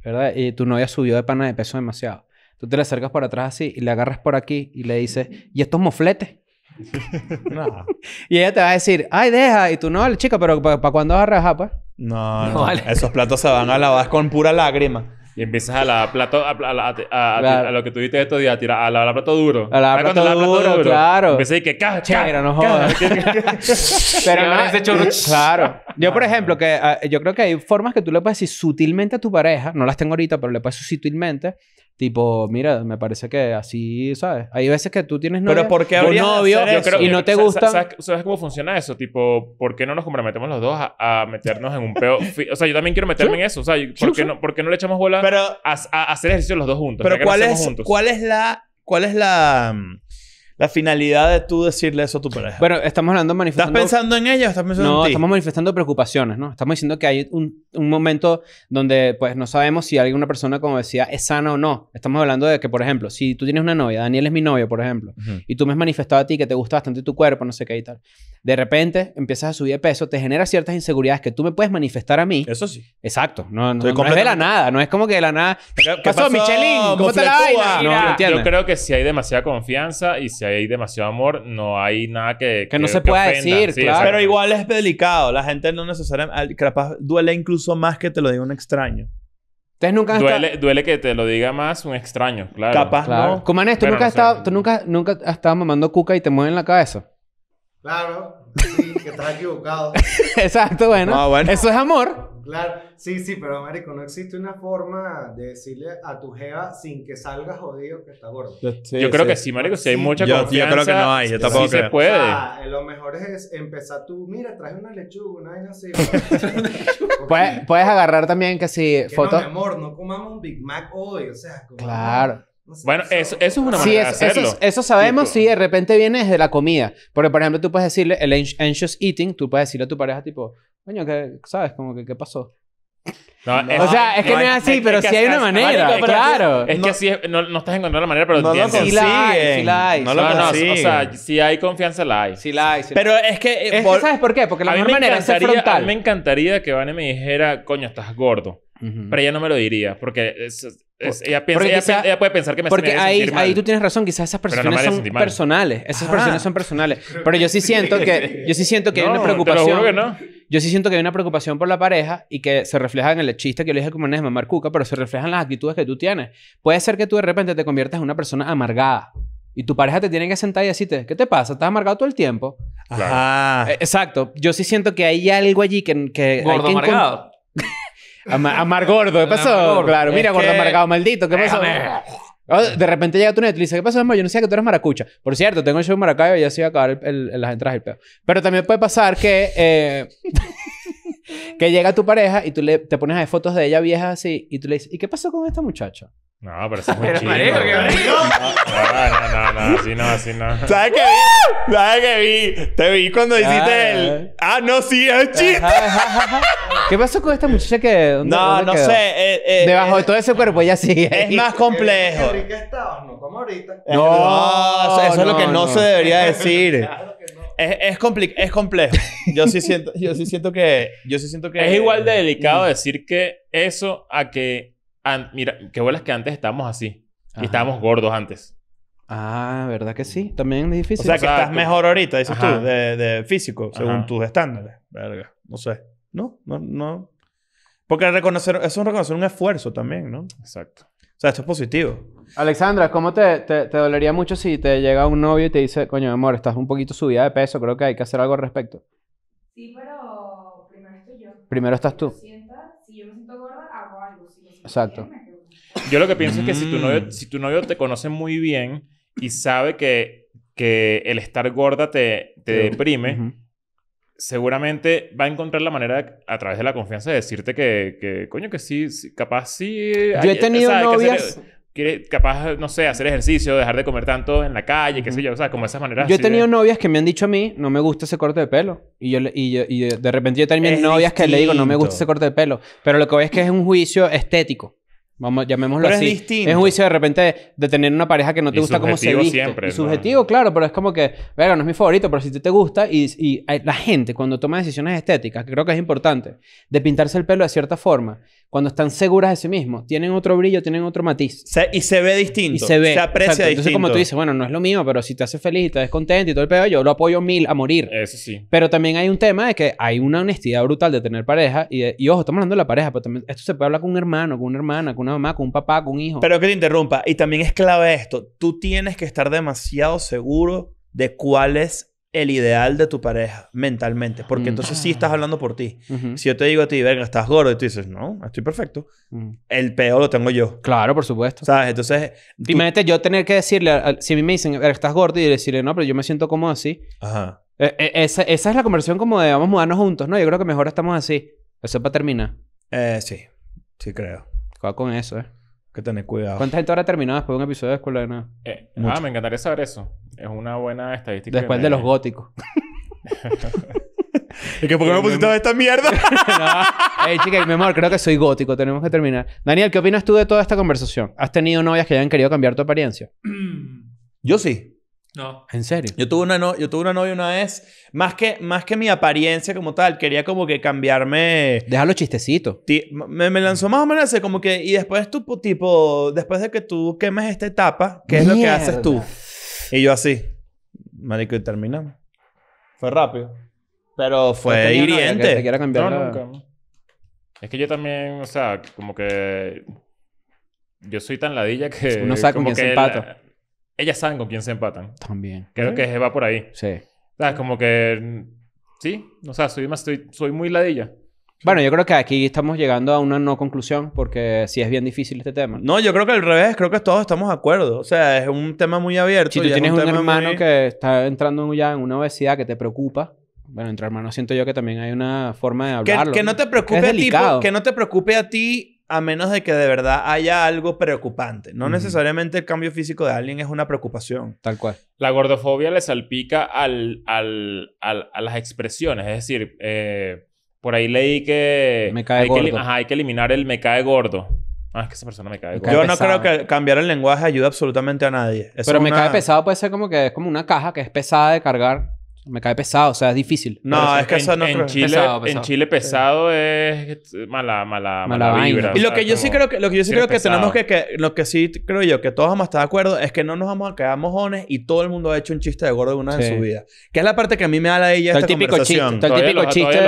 ¿verdad? Y tu novia subió de pana de peso demasiado. Tú te le acercas por atrás así y le agarras por aquí y le dices, ¿y estos mofletes? no. Y ella te va a decir, ay, deja. Y tú, no, chica, pero ¿para cuando cuándo vas a pues? No, no, Esos platos se van a lavar con pura lágrima. Y empiezas a lavar plato, a, lo que tuviste estos días, a tirar, a la plato duro. A la plato, duro, claro. Empecé y que caja, no jodas. Pero no, Claro. Yo, por ejemplo, que ah, yo creo que hay formas que tú le puedes decir sutilmente a tu pareja, no las tengo ahorita, pero le puedes decir sutilmente, Tipo, mira, me parece que así, ¿sabes? Hay veces que tú tienes novia, Pero novio y no te gusta. ¿sabes, cómo funciona eso? Tipo, ¿por qué no nos comprometemos los dos a, meternos en un peo? o sea, yo también quiero meterme en eso. O sea, ¿por, qué No, le echamos bola a, hacer ejercicio los dos juntos? Pero ¿cuál ¿cuál es la... ¿Cuál es la mm, la finalidad de tú decirle eso a tu pareja. Bueno, estamos hablando manifestando... ¿Estás pensando en ella estás pensando estamos manifestando preocupaciones, ¿no? Estamos diciendo que hay un, momento donde, pues, no sabemos si alguna persona, como decía, es sana o no. Estamos hablando de que, por ejemplo, si tú tienes una novia, Daniel es mi novio, por ejemplo, y tú me has manifestado a ti que te gusta bastante tu cuerpo, no sé qué y tal de repente empiezas a subir de peso, te genera ciertas inseguridades que tú me puedes manifestar a mí. Eso sí. Exacto. No, no, es de la nada. No es como que de la nada. ¿Qué, pasó, Michelin? ¿Cómo, te la No, entiendo. Yo creo que si hay demasiada confianza y si hay demasiado amor, no hay nada que. Que, no se pueda decir, claro. Pero igual es delicado. La gente no necesariamente. Capaz duele incluso más que te lo diga un extraño. Ustedes nunca duele, duele que te lo diga más un extraño, claro. Capaz claro. no. Comanes, ¿tú, nunca, estado, nunca, nunca has estado mamando cuca y te mueven la cabeza? Claro, sí, que estás equivocado. Exacto, ah, bueno. Eso es amor. Claro, sí, sí, pero marico, no existe una forma de decirle a tu jeva sin que salga jodido que está gordo. yo creo que sí, marico, si hay mucha confianza. Yo creo que no hay, yo tampoco sí se puede. O ah, eh, lo mejor es empezar tú, mira, traje una lechuga, una vaina así. puedes, puedes agarrar también que si que fotos... No, mi amor, no comamos un Big Mac hoy, o sea... como... Claro bueno, eso, eso, es una manera sí, de hacerlo. Eso, eso sabemos si de repente viene desde la comida. Porque, por ejemplo, tú puedes decirle el anxious eating, tú puedes decirle a tu pareja, tipo, coño, ¿sabes? Como que, ¿qué pasó? o sea, es que no, es así, pero sí hay una manera, claro. Es que así no, estás encontrando la manera, pero no entiendes. Sí sí hay. No, lo consiguen. o sea, si hay confianza, la hay. Sí la hay. pero es que... ¿Sabes por qué? Porque la mejor manera es ser A mí me encantaría que Vane me dijera, coño, estás gordo. Pero ella no me lo diría, porque ella, puede pensar que me Porque ahí, ahí tú tienes razón, quizás esas personas son personales. Esas personas son personales. Pero yo sí siento que, yo sí siento que hay una preocupación. Te lo juro que no. Yo sí siento que hay una preocupación por la pareja y que se refleja en el chiste que yo le dije como es mamar cuca, pero se reflejan las actitudes que tú tienes. Puede ser que tú de repente te conviertas en una persona amargada. Y tu pareja te tiene que sentar y decirte, ¿qué te pasa? ¿Estás amargado todo el tiempo? Claro. Eh, exacto. Yo sí siento que hay algo allí que... que amargado. Amar gordo. ¿qué pasó? claro, mira, gordo maracao, amargado, maldito, ¿qué eh, pasó? Oh, de repente llega tu net y dice, ¿qué pasó, amor? Yo no sabía que tú eres maracucha. Por cierto, tengo el show Maracayo y ya se iba a acabar el, las entradas del pedo. Pero también puede pasar que... Eh... Que llega tu pareja y tú le, te pones a fotos de ella vieja así y tú le dices, ¿y qué pasó con esta muchacha? No, pero eso es muy chido. Marico, qué ¿Que No, no, no, no, así no, así no. ¿Sabes qué vi? ¿Sabes qué vi? Te vi cuando hiciste el. Ah, no, sí, es chiste. ¿Qué pasó con esta muchacha que.? ¿dónde, no, no sé. Eh, eh, Debajo de eh, todo ese cuerpo ya sigue. Es más complejo. Qué no como ahorita. No, eso, es lo que no, se debería decir. Es, es, es complejo. Yo sí, siento, yo sí siento que... Yo sí siento que... Es igual de delicado decir que eso a que... mira, qué vuelas que antes estábamos así. Y estábamos gordos antes. Ah, ¿verdad que sí? También es difícil. O sea, que estás mejor ahorita, dices tú, de, físico, según tus estándares. Verga, no sé. No, no, no. Porque reconocer, eso es reconocer un esfuerzo también, ¿no? Exacto. O sea, esto es positivo. Alexandra, ¿cómo te, te, dolería mucho si te llega un novio y te dice, coño, amor, estás un poquito subida de peso, creo que hay que hacer algo al respecto? Sí, pero primero estoy yo. Primero estás tú. Si, yo me siento gorda, hago algo. Exacto. yo lo que pienso es que mm. si tu, novio, te conoce muy bien y sabe que, que el estar gorda te, deprime, seguramente va a encontrar la manera a través de la confianza de decirte que, que coño, que sí, capaz sí. Yo he tenido novias. capaz, no sé, hacer ejercicio, dejar de comer tanto en la calle, qué sé yo, o sea, como esas maneras. Yo he tenido novias que me han dicho a mí, no me gusta ese corte de pelo. Y, yo, de repente yo también novias que le digo, no me gusta ese corte de pelo. Pero lo que voy es que es un juicio estético. Vamos, llamémoslo pero así. Es distinto. Es un juicio de repente de tener una pareja que no te gusta como se viste. Siempre, subjetivo, claro, pero es como que, venga, no es mi favorito, pero si te, te gusta y, y la gente cuando toma decisiones estéticas, que creo que es importante, de pintarse el pelo de cierta forma, cuando están seguras de sí mismos, tienen otro brillo, tienen otro matiz. y se ve distinto. Y se ve. Se aprecia distinto. Entonces, como tú dices, bueno, no es lo mismo, pero si te hace feliz y te contento y todo el pedo, yo lo apoyo mil a morir. Eso sí. Pero también hay un tema de que hay una honestidad brutal de tener pareja. Y, y ojo, estamos hablando de la pareja, pero también esto se puede hablar con un hermano, con una hermana, con una mamá, con un papá, con un hijo. Pero que te interrumpa. Y también es clave esto. Tú tienes que estar demasiado seguro de cuál es el ideal de tu pareja mentalmente. Porque mm. entonces sí estás hablando por ti. Si yo te digo a ti, venga, estás gordo, y tú dices, no, estoy perfecto. Mm. El peor lo tengo yo. Claro, por supuesto. ¿Sabes? Entonces. yo tener que decirle, si a mí me dicen, estás gordo, y decirle, no, pero yo me siento como así. Ajá. E, e, esa, es la conversión como de vamos a mudarnos juntos, ¿no? Yo creo que mejor estamos así. Eso es para terminar. Eh, sí. Sí, creo. Cuidado con eso, ¿eh? que tener cuidado. ¿Cuánta gente ha terminado después de un episodio de Escuela de Nada? Eh, ah, me encantaría saber eso. Es una buena estadística. Después de los góticos. ¿Y qué? ¿por qué me pusiste toda esta mierda? Ey, chica, mi amor, creo que soy gótico. Tenemos que terminar. Daniel, ¿qué opinas tú de toda esta conversación? ¿Has tenido novias que hayan querido cambiar tu apariencia? Yo sí. No. ¿En serio? Yo tuve una, no, yo tuve una novia una vez, más que, más que mi apariencia como tal, quería como que cambiarme... Déjalo chistecito. Me, me lanzó más o menos así, como que... Y después tú, tipo, después de que tú quemes esta etapa, ¿qué es lo que haces tú? Y yo así, marico, y terminamos. Fue rápido. Pero fue No, nunca. Es que yo también, o sea, como que. Yo soy tan ladilla que. Uno sabe con como quién se empata ellas saben con quién se empatan. También. Creo que que va por ahí. Sí. es Como que. Mm, sí, o sea, soy, más, soy, muy ladilla. Bueno, yo creo que aquí estamos llegando a una no conclusión porque sí es bien difícil este tema. No, yo creo que al revés, creo que todos estamos de acuerdo. O sea, es un tema muy abierto. Si tú tienes un, hermano que está entrando ya en una obesidad que te preocupa, bueno, entre hermanos siento yo que también hay una forma de hablarlo. no te preocupe que no te preocupe a ti a menos de que de verdad haya algo preocupante. No necesariamente el cambio físico de alguien es una preocupación. Tal cual. La gordofobia le salpica al, a las expresiones. Es decir, eh, por ahí leí que... Me cae hay Que, ajá, hay que eliminar el me cae gordo. Ah, es que esa persona me cae, gordo. Yo no creo que cambiar el lenguaje ayude absolutamente a nadie. Pero me cae pesado puede ser como que es como una caja que es pesada de cargar. Me cae pesado, o sea, es difícil. No, es que en, no en Chile, pesado, En Chile pesado es mala, mala, mala, vibra. Y lo que, yo sí creo que, lo que yo sí creo que tenemos que, que, lo que sí creo yo que todos vamos a estar de acuerdo es que no nos vamos a quedar mojones y todo el mundo ha hecho un chiste de gordo una vez en su vida. Que es la parte que a mí me da la idea el típico Chiste, el típico chiste.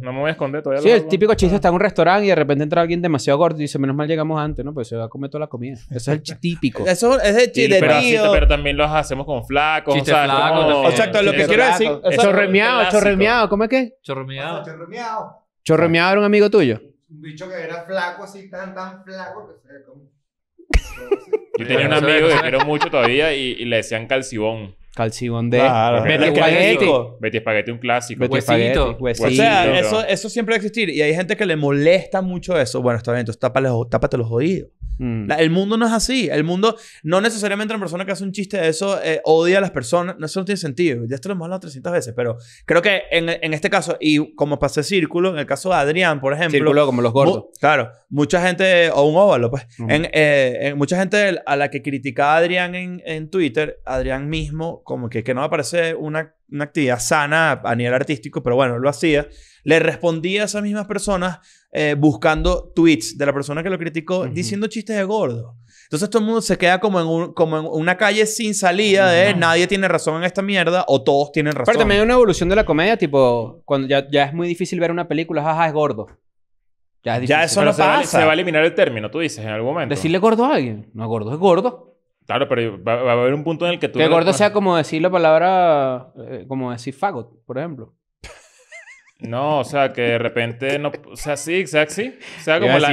No me voy a esconder todavía. Sí, el típico chiste está en un restaurante y de repente entra alguien demasiado gordo y dice, menos mal llegamos antes, ¿no? Pues se va a comer toda la comida. Eso es el típico. eso es el chiste. Pero también los hacemos con flacos. exacto. Lo que quiero decir chorremeado, chorremeado, ¿cómo es que? Chorremeado. chorremeado. era un amigo tuyo. Un bicho que era flaco, así, tan, tan flaco, que se como... Yo tenía un amigo que quiero mucho todavía y, le decían calcibón. Calcibón de Betty Espagueti. Betty Espagueti, un clásico. huesito. huesito. O sea, eso, eso siempre va a existir. Y hay gente que le molesta mucho eso. Bueno, está bien, entonces tápate tápate los oídos. Mm. el mundo no es así. El mundo, no necesariamente una persona que hace un chiste de eso eh, odia a las personas. No, eso no tiene sentido. Ya esto lo hemos hablado 300 veces, pero creo que en, este caso, y como pasé círculo, en el caso de Adrián, por ejemplo. Círculo como los gordos. claro, mucha gente, o un óvalo, pues. Eh, en, mucha gente a la que criticaba Adrián en, en Twitter, Adrián mismo, como que, que no me parece una, una actividad sana a nivel artístico, pero bueno, lo hacía. Le respondía a esas mismas personas eh, buscando tweets de la persona que lo criticó diciendo chistes de gordo. Entonces todo el mundo se queda como en, como en una calle sin salida de nadie tiene razón en esta mierda o todos tienen razón. Pero también hay una evolución de la comedia, tipo, cuando ya, es muy difícil ver una película, jaja, es gordo. Ya, es eso no se pasa. Va, se va a eliminar el término, tú dices, en algún momento. Decirle gordo a alguien. No, gordo es gordo. Claro, pero va, a haber un punto en el que tú... Que gordo sea como decir la palabra, eh, como decir fagot, por ejemplo. No, o sea, que de repente no... O sea, sí, exacto, sí. O sea, como la,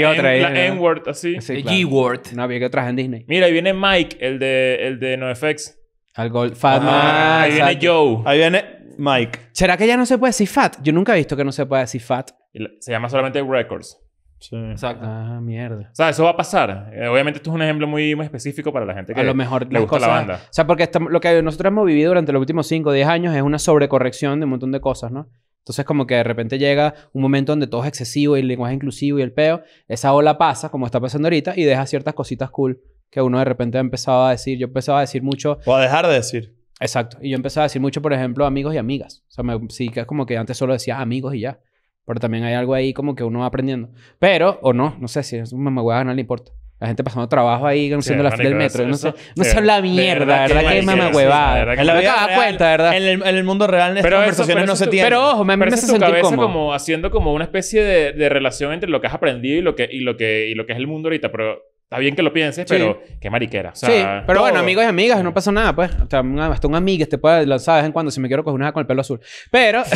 N, word así. Sí, G-word. No, había que otras en Disney. Mira, ahí viene Mike, el de, el de NoFX. Al gol. Fat ah, Ahí viene Joe. Ahí viene Mike. ¿Será que ya no se puede decir fat? Yo nunca he visto que no se pueda decir fat. Se llama solamente records. Sí. Exacto. Ah, mierda. O sea, eso va a pasar. Eh, obviamente, esto es un ejemplo muy, muy específico para la gente que a lo mejor le gusta la banda. O sea, porque lo que nosotros hemos vivido durante los últimos 5 o 10 años es una sobrecorrección de un montón de cosas, ¿no? Entonces como que de repente llega un momento donde todo es excesivo y el lenguaje inclusivo y el peo, esa ola pasa, como está pasando ahorita, y deja ciertas cositas cool que uno de repente Ha empezado a decir, yo empezaba a decir mucho... O a dejar de decir. Exacto. Y yo empezaba a decir mucho, por ejemplo, amigos y amigas. O sea, me, sí que es como que antes solo decía amigos y ya. Pero también hay algo ahí como que uno va aprendiendo. Pero, o no, no sé si es un mamagüeja, no le importa. La gente pasando trabajo ahí, Conociendo la fila del metro. no, sé... no sí, se, habla mierda, ¿verdad? Que mamá huevada. cuenta, ¿verdad? En el, en el, mundo real pero conversaciones no se tienen. Pero ojo, me, me hace tu sentir como... haciendo como una especie de, de, relación entre lo que has aprendido y lo que, y lo que, y lo que es el mundo ahorita. Pero está bien que lo pienses, pero qué mariquera. sí, pero bueno, amigos y amigas, no pasa nada, pues. O sea, hasta un amigo te puede lanzar de vez en cuando si me quiero coger una con el pelo azul. Pero...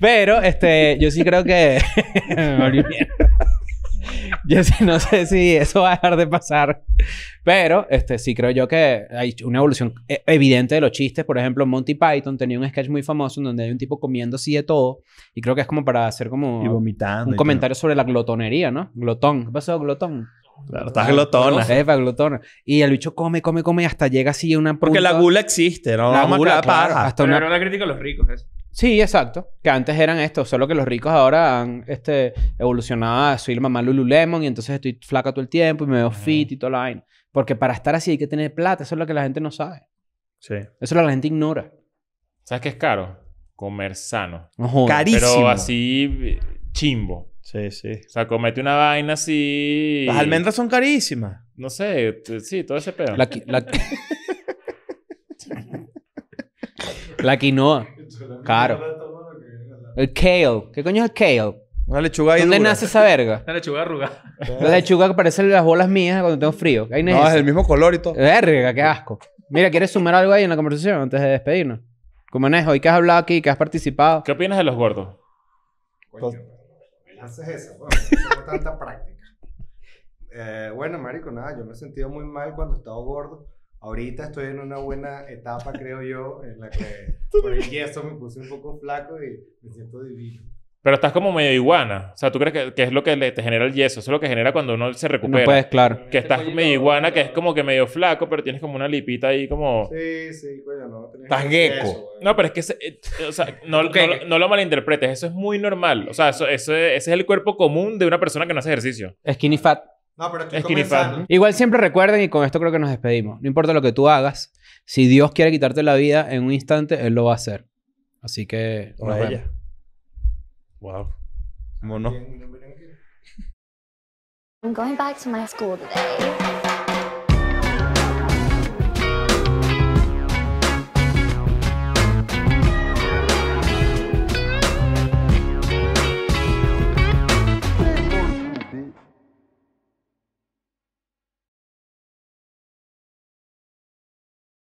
Pero, este, yo sí creo que... yo sí, no sé si eso va a dejar de pasar, pero este, sí creo yo que hay una evolución e, evidente de los chistes. Por ejemplo, Monty Python tenía un sketch muy famoso en donde hay un tipo comiendo así de todo y creo que es como para hacer como y vomitando un comentario sobre la glotonería, ¿no? Glotón. ¿Qué pasó, glotón? Claro, estás glotona. Jefa, glotona. Y el bicho come, come, come hasta llega así una Porque la gula existe, ¿no? La gula, Hasta Pero una... no la crítica a los ricos, eso. Sí, exacto. Que antes eran estos, solo que los ricos ahora han este, evolucionado soy la mamá Lululemon y entonces estoy flaca todo el tiempo y me veo fit y toda la vaina. Porque para estar así hay que tener plata, eso es lo que la gente no sabe. Sí. Eso es lo que la gente ignora. ¿Sabes qué es caro? Comer sano. Carísimo. Pero así eh, chimbo. Sí, sí. O sea, comete una vaina así. Las almendras son carísimas. No sé, sí, todo ese pedo. La, la quinoa. Claro. El kale. ¿Qué coño es el kale? Una lechuga ahí ¿Dónde nace esa verga? Una lechuga arrugada. La lechuga que parecen las bolas mías cuando tengo frío. no, es, el mismo color y todo. Verga, qué asco. Mira, ¿quieres sumar algo ahí en la conversación antes de despedirnos? Nejo, Hoy que has hablado aquí? que has participado? ¿Qué opinas de los gordos? Coño, haces eso, bueno, tanta práctica. Eh, bueno, marico, nada, yo me he sentido muy mal cuando he estado gordo Ahorita estoy en una buena etapa, creo yo, en la que por el yeso me puse un poco flaco y me siento divino. Pero estás como medio iguana. O sea, ¿tú crees que, es lo que te genera el yeso? Eso es lo que genera cuando uno se recupera. No puedes, claro. Que estás medio iguana, que es como que medio flaco, pero tienes como una lipita ahí como... Sí, sí, coño, no. Estás gecko. No, pero es que... Eh, o sea, no, lo malinterpretes. Eso es muy normal. O sea, eso, ese es el cuerpo común de una persona que no hace ejercicio. Skinny fat. No, pero estoy Igual siempre recuerden, y con esto creo que nos despedimos. No importa lo que tú hagas, si Dios quiere quitarte la vida en un instante, Él lo va a hacer. Así que. Wow.